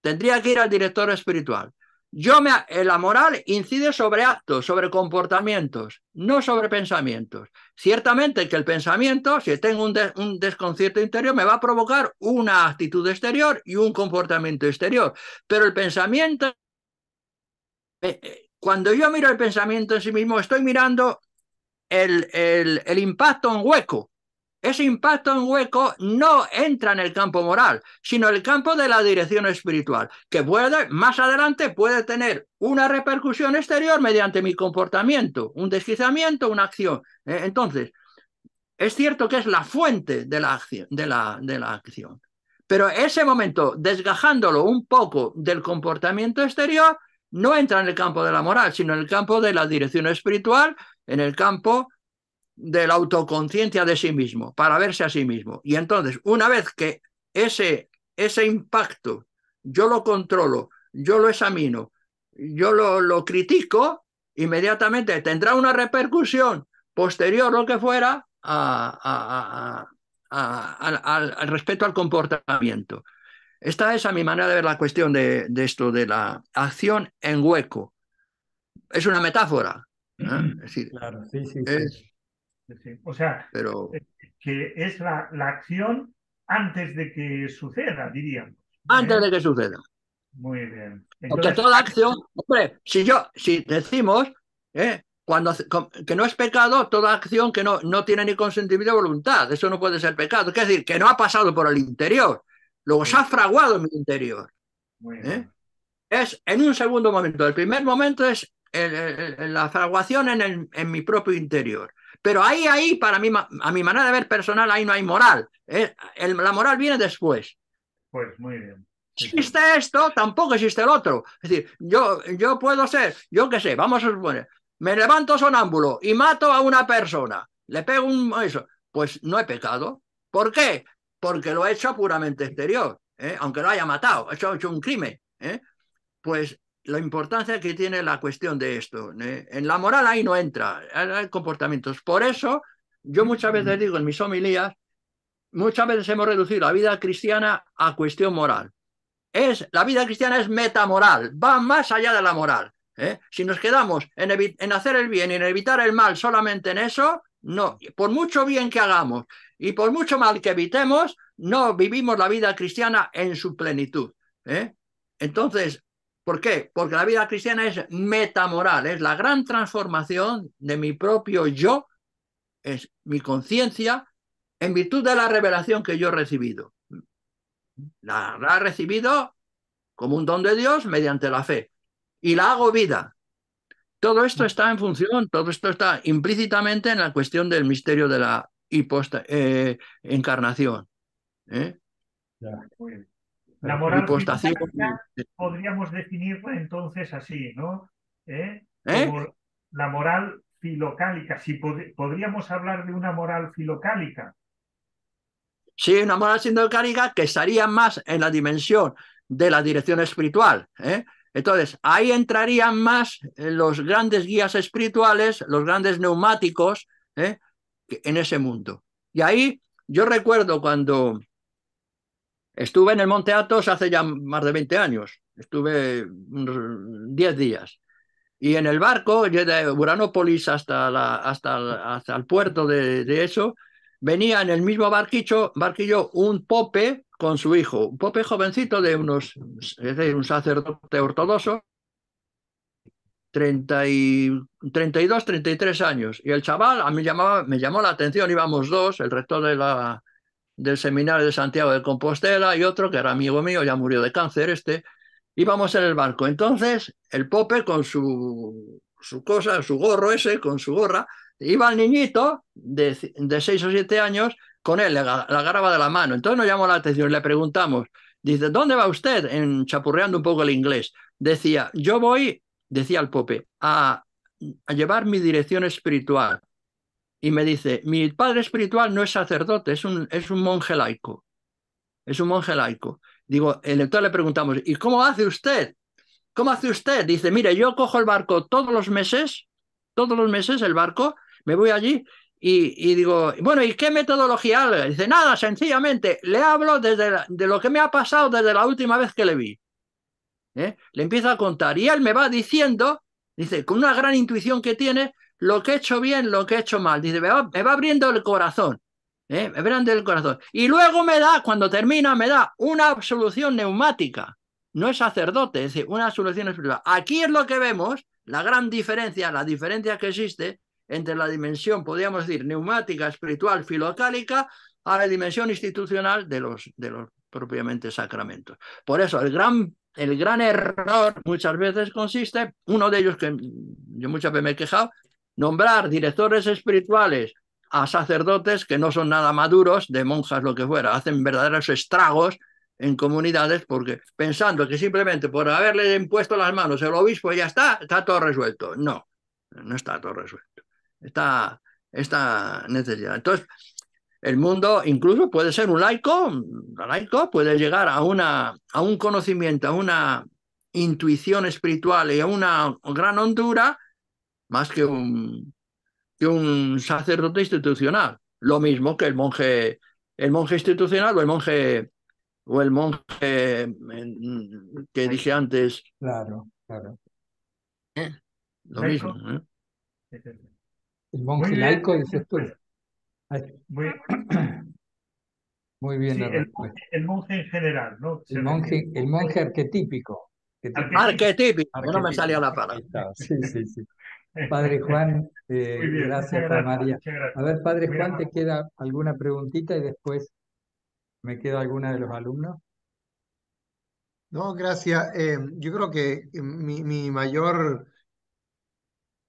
Tendría que ir al director espiritual. Yo me, eh, la moral incide sobre actos, sobre comportamientos, no sobre pensamientos. Ciertamente que el pensamiento, si tengo un, desconcierto interior, me va a provocar una actitud exterior y un comportamiento exterior. Pero el pensamiento, eh, eh, cuando yo miro el pensamiento en sí mismo, estoy mirando el impacto en hueco ese impacto en hueco no entra en el campo moral, sino en el campo de la dirección espiritual, que puede, más adelante puede tener una repercusión exterior mediante mi comportamiento, un deslizamiento, una acción. Eh, entonces, es cierto que es la fuente de la acción, de la acción. Pero ese momento, desgajándolo un poco del comportamiento exterior, no entra en el campo de la moral, sino en el campo de la dirección espiritual, en el campo de la autoconciencia de sí mismo, para verse a sí mismo. Y entonces, una vez que ese, ese impacto yo lo controlo, yo lo examino, yo lo, critico, inmediatamente tendrá una repercusión posterior, lo que fuera, al respecto al comportamiento. Esta es a mi manera de ver la cuestión de, esto, de la acción en hueco. Es una metáfora. ¿eh? Mm. claro, sí, sí, sí. O sea, eh, que es la, acción antes de que suceda, diríamos. ¿eh? Antes de que suceda. Muy bien. Porque toda acción, hombre, si yo, si decimos ¿eh? cuando que no es pecado toda acción que no, no tiene ni consentimiento de voluntad, eso no puede ser pecado. Es decir, que no ha pasado por el interior, luego se ha fraguado en mi interior. Es en un segundo momento. El primer momento es la fraguación en, en mi propio interior. Pero ahí, ahí, para mí, a mi manera de ver personal, ahí no hay moral. Eh, la moral viene después. Pues muy bien. Existe esto, tampoco existe el otro. Es decir, yo, yo puedo ser, yo qué sé, vamos a suponer, me levanto sonámbulo y mato a una persona, le pego un... Eso. Pues no he pecado. ¿Por qué? Porque lo he hecho puramente exterior, ¿eh? aunque lo haya matado, he hecho, un crimen. ¿eh? Pues la importancia que tiene la cuestión de esto. ¿eh? En la moral ahí no entra, hay comportamientos. Por eso yo muchas veces digo en mis homilías, muchas veces hemos reducido la vida cristiana a cuestión moral. Es, la vida cristiana es metamoral, va más allá de la moral. ¿eh? Si nos quedamos en, hacer el bien y en evitar el mal solamente en eso, no, por mucho bien que hagamos y por mucho mal que evitemos, no vivimos la vida cristiana en su plenitud. ¿eh? Entonces, ¿Por qué? Porque la vida cristiana es metamoral, es la gran transformación de mi propio yo, es mi conciencia, en virtud de la revelación que yo he recibido. La, he recibido como un don de Dios mediante la fe y la hago vida. Todo esto mm. está en función, todo esto está implícitamente en la cuestión del misterio de la eh, encarnación. ¿eh? La moral podríamos definirla entonces así, ¿no? ¿Eh? ¿Eh? la moral filocálica, si podríamos hablar de una moral filocálica. Sí, una moral filocálica que estaría más en la dimensión de la dirección espiritual. ¿eh? Entonces, ahí entrarían más los grandes guías espirituales, los grandes neumáticos en ese mundo. Y ahí yo recuerdo cuando Estuve en el Monte Athos hace ya más de 20 años, estuve 10 días. Y en el barco, de Uranópolis hasta, hasta, el puerto de, eso, venía en el mismo barquillo un pope con su hijo, un pope jovencito de unos, es decir, un sacerdote ortodoxo, y, 32, 33 años. Y el chaval a mí llamaba, me llamó la atención, íbamos dos, el rector de la, del seminario de Santiago de Compostela y otro que era amigo mío, ya murió de cáncer este, íbamos en el barco. Entonces, el Pope con su, su cosa, su gorro ese, con su gorra, iba el niñito de, de seis o siete años con él, la, agarraba de la mano. Entonces nos llamó la atención, le preguntamos, dice, ¿dónde va usted? En, chapurreando un poco el inglés. Decía, yo voy, decía el Pope, a, a llevar mi dirección espiritual y me dice, mi padre espiritual no es sacerdote, es un, es un monje laico. Es un monje laico. Digo, entonces le preguntamos, ¿y cómo hace usted? ¿Cómo hace usted? Dice, mire, yo cojo el barco todos los meses, todos los meses el barco, me voy allí y, digo, bueno, ¿y qué metodología? Dice, nada, sencillamente, le hablo desde de lo que me ha pasado desde la última vez que le vi. ¿eh? Le empiezo a contar y él me va diciendo, dice, con una gran intuición que tiene, lo que he hecho bien, lo que he hecho mal. Dice, me va, abriendo el corazón. ¿eh? Me abriendo el corazón. Y luego me da, cuando termina, me da una absolución neumática. No es sacerdote, es decir, una absolución espiritual. Aquí es lo que vemos, la gran diferencia, la diferencia que existe entre la dimensión, podríamos decir, neumática, espiritual, filocálica, a la dimensión institucional de los, de los propiamente sacramentos. Por eso, el gran, el gran error muchas veces consiste, uno de ellos que yo muchas veces me he quejado, nombrar directores espirituales a sacerdotes que no son nada maduros, de monjas, lo que fuera, hacen verdaderos estragos en comunidades porque pensando que simplemente por haberle impuesto las manos el obispo ya está, está todo resuelto. No, no está todo resuelto. Está esta necesidad. Entonces, el mundo incluso puede ser un laico, un laico puede llegar a, una, a un conocimiento, a una intuición espiritual y a una gran hondura más que un, que un sacerdote institucional. Lo mismo que el monje, el monje institucional o el monje o el monje que dije antes. Claro, claro. Eh, lo mismo. ¿eh? El monje laico, dices tú. Muy, Muy bien. el, monje en general, ¿no? El monje, el monje arquetípico. Arquetípico. arquetípico. arquetípico. No me salía la palabra. Sí, sí, sí. Padre Juan, *laughs* eh, gracias, gracias, María. A ver, Padre Juan, ¿te queda alguna preguntita y después me queda alguna de los alumnos? No, gracias. Eh, yo creo que eh, mi, mayor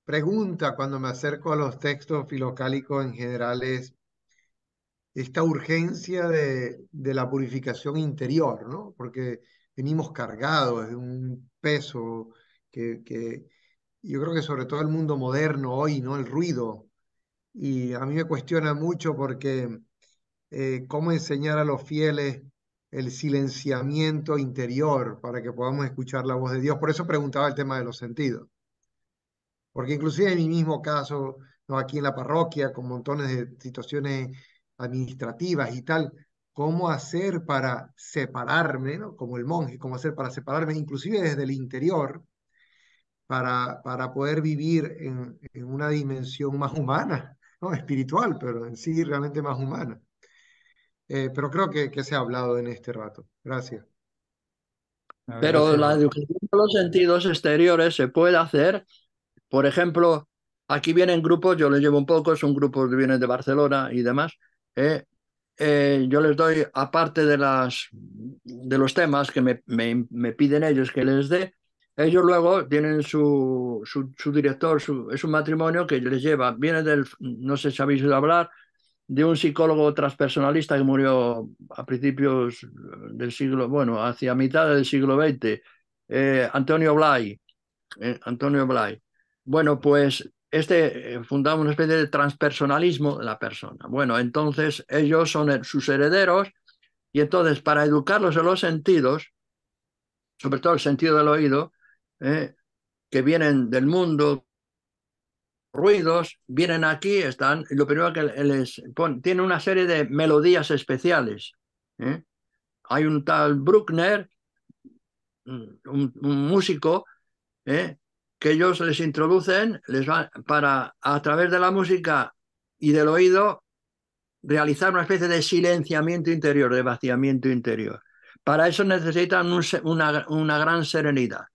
pregunta cuando me acerco a los textos filocálicos en general es esta urgencia de, de la purificación interior, ¿no? Porque venimos cargados de un peso que yo creo que sobre todo el mundo moderno hoy, ¿no? El ruido. Y a mí me cuestiona mucho porque eh, cómo enseñar a los fieles el silenciamiento interior para que podamos escuchar la voz de Dios. Por eso preguntaba el tema de los sentidos. Porque inclusive en mi mismo caso, ¿no? aquí en la parroquia, con montones de situaciones administrativas y tal, cómo hacer para separarme, ¿no? como el monje, cómo hacer para separarme, inclusive desde el interior, para, poder vivir en, una dimensión más humana, *laughs* ¿no? espiritual, pero en sí realmente más humana. Eh, pero creo que, que, se ha hablado en este rato. Gracias. pero la educación de los sentidos exteriores se puede hacer, por ejemplo, aquí vienen grupos, yo les llevo un poco, son grupos que vienen de Barcelona y demás. Eh, eh, yo les doy, aparte de, las, de los temas que me piden ellos que les dé, ellos luego tienen su, su, director, es un matrimonio que les lleva, viene del, no sé si habéis oído hablar, de un psicólogo transpersonalista que murió a principios del siglo, bueno, hacia mitad del siglo XX, eh, Antonio Blay. Eh, Antonio Blay. Bueno, pues este eh, fundaba una especie de transpersonalismo de la persona. Bueno, entonces ellos son sus herederos y entonces para educarlos en los sentidos, sobre todo el sentido del oído, ¿eh? que vienen del mundo, ruidos, vienen aquí, están, lo primero que les pone, tiene una serie de melodías especiales. ¿eh? Hay un tal Bruckner, un, músico, ¿eh? que ellos les introducen les para, a través de la música y del oído, realizar una especie de silenciamiento interior, de vaciamiento interior. Para eso necesitan una gran serenidad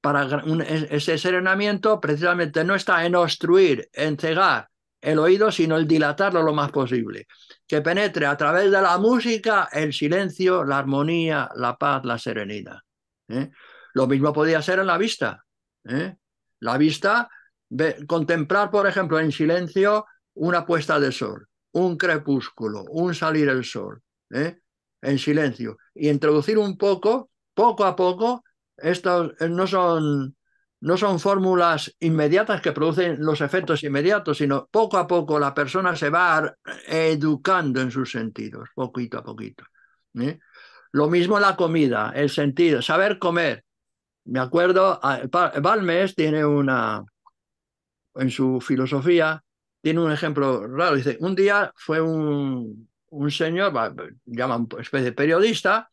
para ese serenamiento precisamente no está en obstruir, en cegar el oído, sino en dilatarlo lo más posible, que penetre a través de la música el silencio, la armonía, la paz, la serenidad. ¿eh? Lo mismo podía ser en la vista. ¿eh? La vista, contemplar, por ejemplo, en silencio una puesta de sol, un crepúsculo, un salir el sol, ¿eh? en silencio, y introducir un poco, poco a poco, estos eh, no son, no son fórmulas inmediatas que producen los efectos inmediatos, sino poco a poco la persona se va educando en sus sentidos, poquito a poquito. ¿eh? Lo mismo la comida, el sentido, saber comer. Me acuerdo, Balmes tiene una, en su filosofía, tiene un ejemplo raro. Dice, un día fue un, un señor, llama especie de periodista,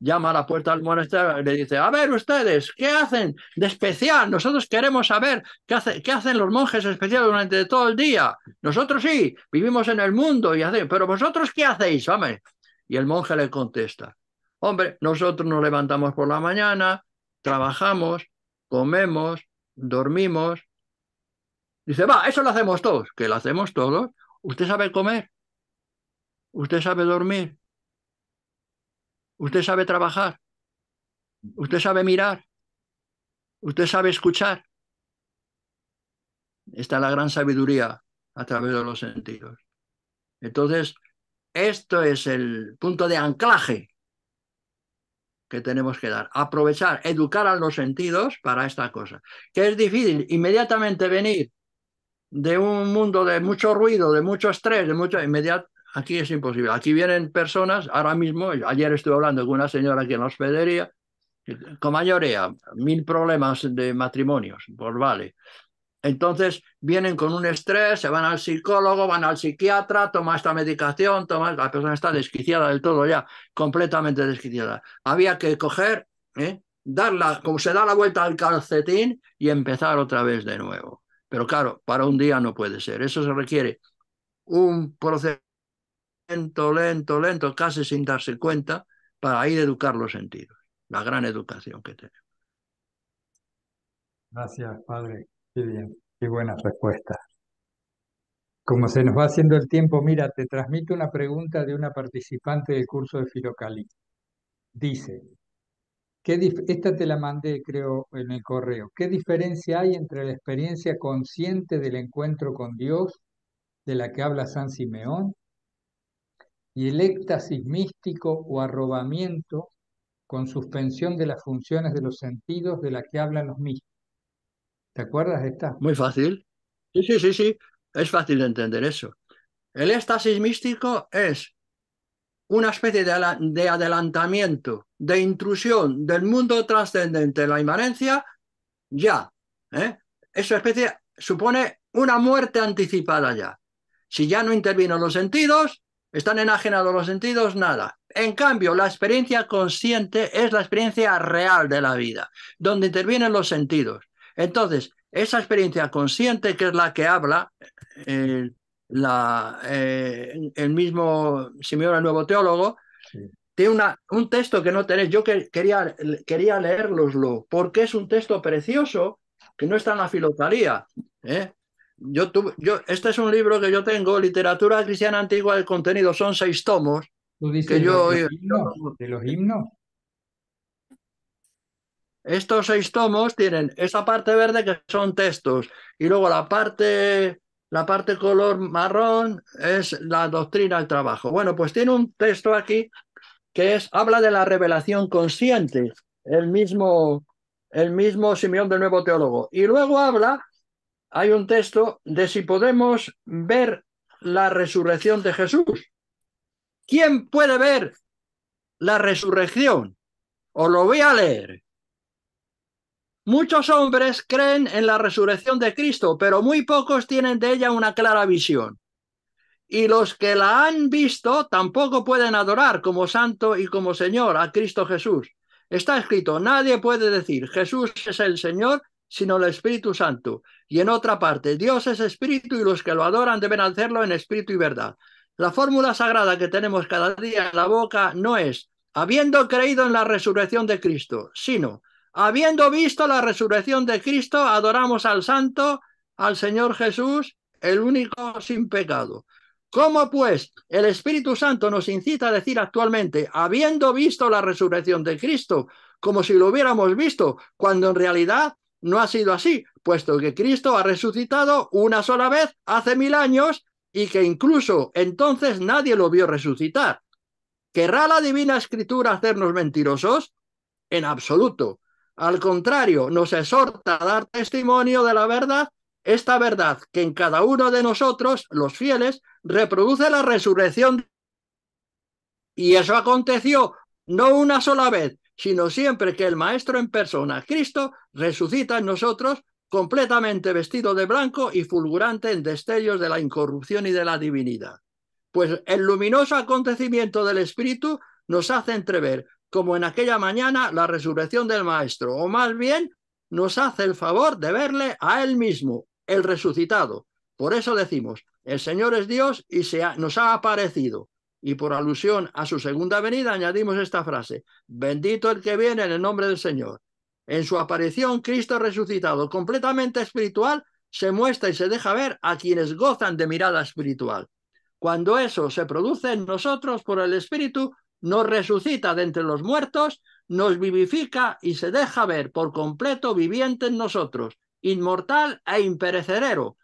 llama a la puerta del monasterio y le dice, a ver ustedes, ¿qué hacen de especial? Nosotros queremos saber qué, hacen los monjes especiales durante todo el día. Nosotros sí, vivimos en el mundo y hacen pero vosotros qué hacéis, hombre? Y el monje le contesta, hombre, nosotros nos levantamos por la mañana, trabajamos, comemos, dormimos. Dice, va, eso lo hacemos todos, que lo hacemos todos. Usted sabe comer, usted sabe dormir, Usted sabe trabajar. Usted sabe mirar. Usted sabe escuchar. Está la gran sabiduría a través de los sentidos. Entonces, esto es el punto de anclaje que tenemos que dar. Aprovechar, educar a los sentidos para esta cosa. Que es difícil inmediatamente venir de un mundo de mucho ruido, de mucho estrés, de mucho inmediato, aquí es imposible. Aquí vienen personas, ahora mismo, ayer estuve hablando con una señora aquí en la hospedería, con mayoría, mil problemas de matrimonios, pues vale. Entonces vienen con un estrés, se van al psicólogo, van al psiquiatra, toma esta medicación, toma... la persona está desquiciada del todo ya, completamente desquiciada. Había que coger, ¿eh? darla, como se da la vuelta al calcetín y empezar otra vez de nuevo. Pero claro, para un día no puede ser. Eso se requiere un proceso lento, lento, lento, casi sin darse cuenta, para ir a educar los sentidos. La gran educación que tenemos. Gracias, padre. Qué bien, qué buenas respuestas. Como se nos va haciendo el tiempo, mira, te transmito una pregunta de una participante del curso de Filocalí. Dice, ¿qué esta te la mandé, creo, en el correo. ¿Qué diferencia hay entre la experiencia consciente del encuentro con Dios, de la que habla San Simeón, y el éxtasis místico o arrobamiento con suspensión de las funciones de los sentidos de la que hablan los místicos. ¿Te acuerdas de esta? Muy fácil. Sí, sí, sí, sí. Es fácil de entender eso. El éxtasis místico es una especie de, adelantamiento, de intrusión del mundo trascendente, la inmanencia, ya. ¿eh? Esa especie supone una muerte anticipada ya. Si ya no intervino los sentidos, están enajenados los sentidos, nada. En cambio, la experiencia consciente es la experiencia real de la vida, donde intervienen los sentidos. Entonces, esa experiencia consciente, que es la que habla eh, la, eh, el mismo Simeón, el nuevo teólogo, tiene un texto que no tenéis. Yo que, quería, quería leérloslo, porque es un texto precioso que no está en la filotalía, ¿eh? yo tuve, yo, este es un libro que yo tengo, Literatura Cristiana Antigua, el contenido son seis tomos. que yo, de, los himnos, Estos seis tomos tienen esa parte verde que son textos y luego la parte, la parte color marrón es la doctrina del trabajo. Bueno, pues tiene un texto aquí que es, habla de la revelación consciente, el mismo, el mismo Simeón del Nuevo Teólogo. Y luego habla hay un texto de si podemos ver la resurrección de Jesús. ¿Quién puede ver la resurrección? Os lo voy a leer. Muchos hombres creen en la resurrección de Cristo, pero muy pocos tienen de ella una clara visión. Y los que la han visto tampoco pueden adorar como santo y como Señor a Cristo Jesús. Está escrito, nadie puede decir Jesús es el Señor, sino el Espíritu Santo. Y en otra parte, Dios es espíritu y los que lo adoran deben hacerlo en espíritu y verdad. La fórmula sagrada que tenemos cada día en la boca no es, habiendo creído en la resurrección de Cristo, sino, habiendo visto la resurrección de Cristo, adoramos al Santo, al Señor Jesús, el único sin pecado. ¿Cómo pues el Espíritu Santo nos incita a decir actualmente, habiendo visto la resurrección de Cristo, como si lo hubiéramos visto, cuando en realidad no ha sido así, puesto que Cristo ha resucitado una sola vez hace mil años y que incluso entonces nadie lo vio resucitar. ¿Querrá la Divina Escritura hacernos mentirosos? En absoluto. Al contrario, nos exhorta a dar testimonio de la verdad, esta verdad que en cada uno de nosotros, los fieles, reproduce la resurrección. Y eso aconteció no una sola vez, sino siempre que el Maestro en persona, Cristo, resucita en nosotros completamente vestido de blanco y fulgurante en destellos de la incorrupción y de la divinidad. Pues el luminoso acontecimiento del Espíritu nos hace entrever, como en aquella mañana, la resurrección del Maestro, o más bien nos hace el favor de verle a Él mismo, el resucitado. Por eso decimos, el Señor es Dios y se nos ha aparecido y por alusión a su segunda venida añadimos esta frase, bendito el que viene en el nombre del Señor. En su aparición, Cristo resucitado, completamente espiritual, se muestra y se deja ver a quienes gozan de mirada espiritual. Cuando eso se produce en nosotros por el Espíritu, nos resucita de entre los muertos, nos vivifica y se deja ver por completo viviente en nosotros, inmortal e imperecerero.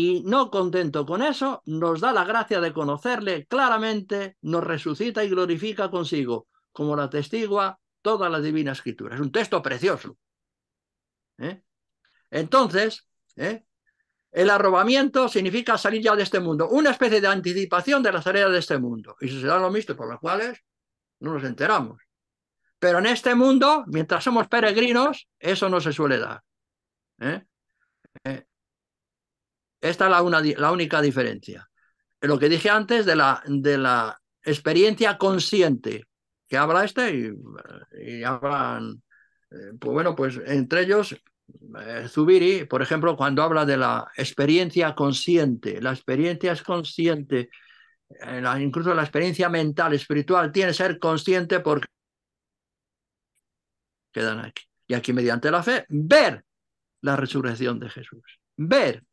Y no contento con eso, nos da la gracia de conocerle claramente, nos resucita y glorifica consigo, como la testigua toda la Divina Escritura. Es un texto precioso. ¿eh? Entonces, ¿eh? el arrobamiento significa salir ya de este mundo, una especie de anticipación de la salida de este mundo. Y se dan los mistos por los cuales no nos enteramos. Pero en este mundo, mientras somos peregrinos, eso no se suele dar. ¿Eh? eh esta es la, la única diferencia. Lo que dije antes de la, de la experiencia consciente que habla este y, hablan, eh, pues bueno, pues entre ellos eh, Zubiri, por ejemplo, cuando habla de la experiencia consciente, la experiencia es consciente, eh, incluso la experiencia mental, espiritual, tiene ser consciente porque quedan aquí. Y aquí mediante la fe, ver la resurrección de Jesús, ver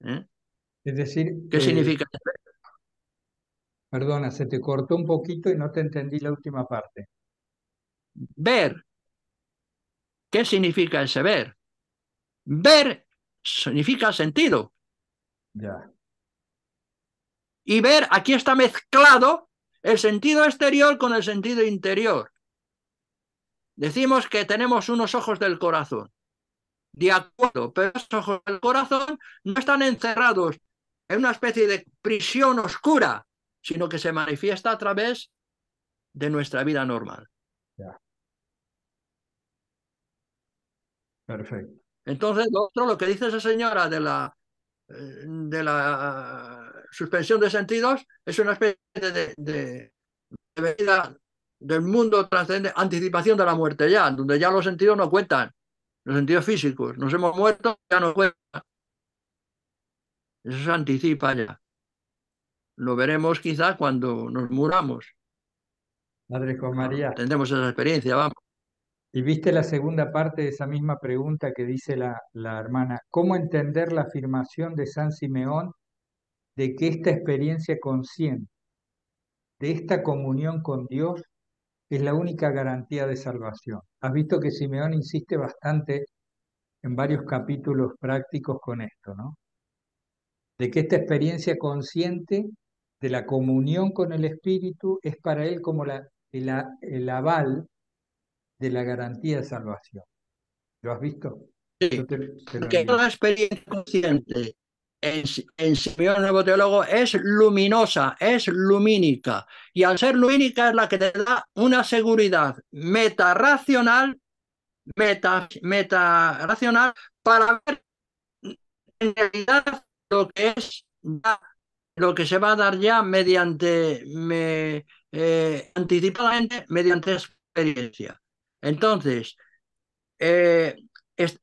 ¿Mm? Es decir, ¿qué eh, significa? Perdona, se te cortó un poquito y no te entendí la última parte. Ver. ¿Qué significa ese ver? Ver significa sentido. Ya. Y ver, aquí está mezclado el sentido exterior con el sentido interior. Decimos que tenemos unos ojos del corazón de acuerdo, pero los ojos del corazón no están encerrados en una especie de prisión oscura, sino que se manifiesta a través de nuestra vida normal. Perfecto. Entonces, lo otro, lo que dice esa señora de la, eh, de la eh, suspensión de sentidos, es una especie de, de, de vida del mundo trascendente, anticipación de la muerte ya, donde ya los sentidos no cuentan, los sentidos físicos. Nos hemos muerto, ya no cuenta. Eso se anticipa ya. Lo veremos quizá cuando nos muramos. Madre con María. Tendremos esa experiencia, vamos. Y viste la segunda parte de esa misma pregunta que dice la, la hermana. ¿Cómo entender la afirmación de San Simeón de que esta experiencia consciente, de esta comunión con Dios, es la única garantía de salvación? Has visto que Simeón insiste bastante en varios capítulos prácticos con esto, ¿no? De que esta experiencia consciente de la comunión con el Espíritu es para él como la, el, aval de la garantía de salvación. ¿Lo has visto? Sí, experiencia consciente en, en Nuevo Teólogo es luminosa, es lumínica. Y al ser lumínica es la que te da una seguridad metarracional, meta, racional para ver en realidad lo que es lo que se va a dar ya mediante me, eh, anticipadamente mediante experiencia. Entonces, eh,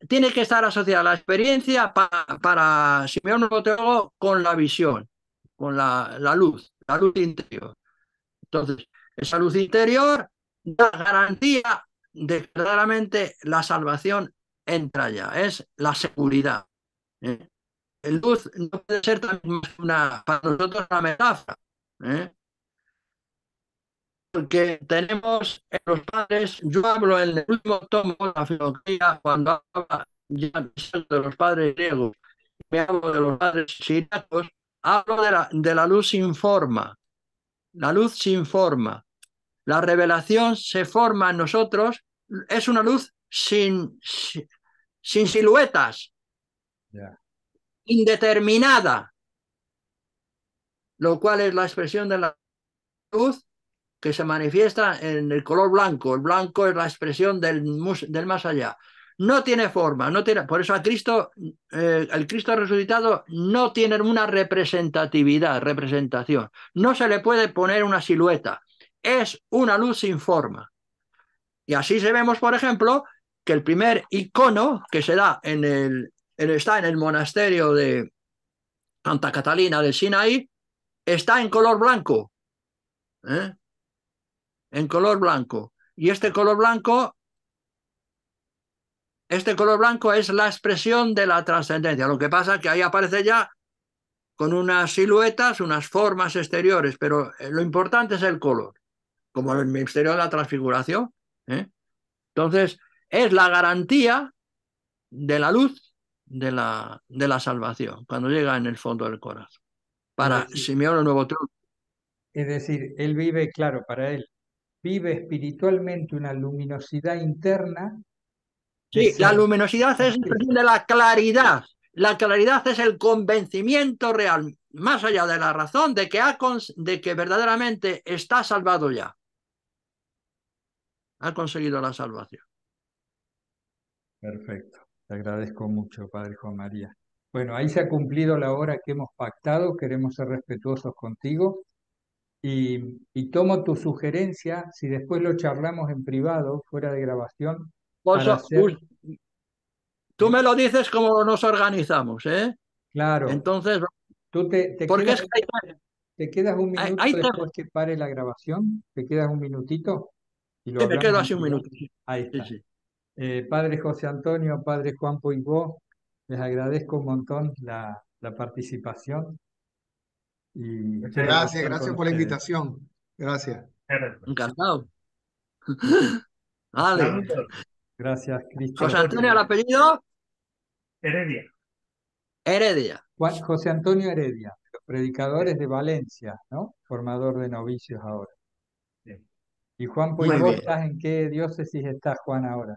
tiene que estar asociada la experiencia para Simeón Teólogo con la visión, con la, la, luz, la luz interior. Entonces, esa luz interior da garantía de que claramente la salvación entra ya, es la seguridad. La ¿eh? El luz no puede ser una, para nosotros una metáfora. ¿eh? porque tenemos en los padres, yo hablo en el último tomo de la filosofía cuando habla de los padres griegos, me hablo de los padres hablo de la, luz sin forma, la luz sin forma. La revelación se forma en nosotros, es una luz sin, sin, siluetas, indeterminada, lo cual es la expresión de la luz que se manifiesta en el color blanco. El blanco es la expresión del, del más allá. No tiene forma, no tiene, por eso a Cristo, eh, el Cristo resucitado no tiene una representatividad, representación. No se le puede poner una silueta. Es una luz sin forma. Y así se vemos, por ejemplo, que el primer icono que se da en el, está en el monasterio de Santa Catalina de Sinaí, está en color blanco. ¿eh? en color blanco. Y este color blanco, este color blanco es la expresión de la trascendencia. Lo que pasa es que ahí aparece ya con unas siluetas, unas formas exteriores, pero eh, lo importante es el color, como el misterio de la transfiguración. ¿eh? Entonces, es la garantía de la luz de la, de la salvación, cuando llega en el fondo del corazón, para Simeón el nuevo truco. Es decir, él vive, claro, para él, vive espiritualmente una luminosidad interna. Sí, la luminosidad es de la claridad. La claridad es el convencimiento real, más allá de la razón, de que, ha de que verdaderamente está salvado ya. Ha conseguido la salvación. Perfecto. Te agradezco mucho, Padre Juan María. Bueno, ahí se ha cumplido la hora que hemos pactado. Queremos ser respetuosos contigo y, tomo tu sugerencia, si después lo charlamos en privado, fuera de grabación. tú me lo dices como nos organizamos, ¿eh? Claro. Entonces, tú te, te quedas, es te quedas un minuto hay, después que pare la grabación, te quedas un minutito. Y lo sí, me quedo un minuto. Ahí eh, padre José Antonio, padre Juan Poibó, les agradezco un montón la, la participación gracias, gracias por la invitación. Gracias. Encantado. Vale. *laughs* Gracias, Cristian. José Antonio, ¿el apellido? Heredia. Heredia. José Antonio Heredia, predicadores de Valencia, ¿no? Formador de novicios ahora. Y Juan, pues vos estás en qué diócesis estás, Juan, ahora?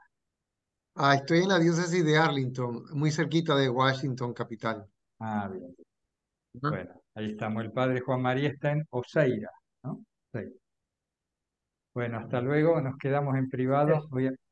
Ah, estoy en la diócesis de Arlington, muy cerquita de Washington, capital. Ah, bien. Bueno, Ahí estamos, el padre Juan María está en Oseira, Bueno, hasta luego, nos quedamos en privado. Voy a...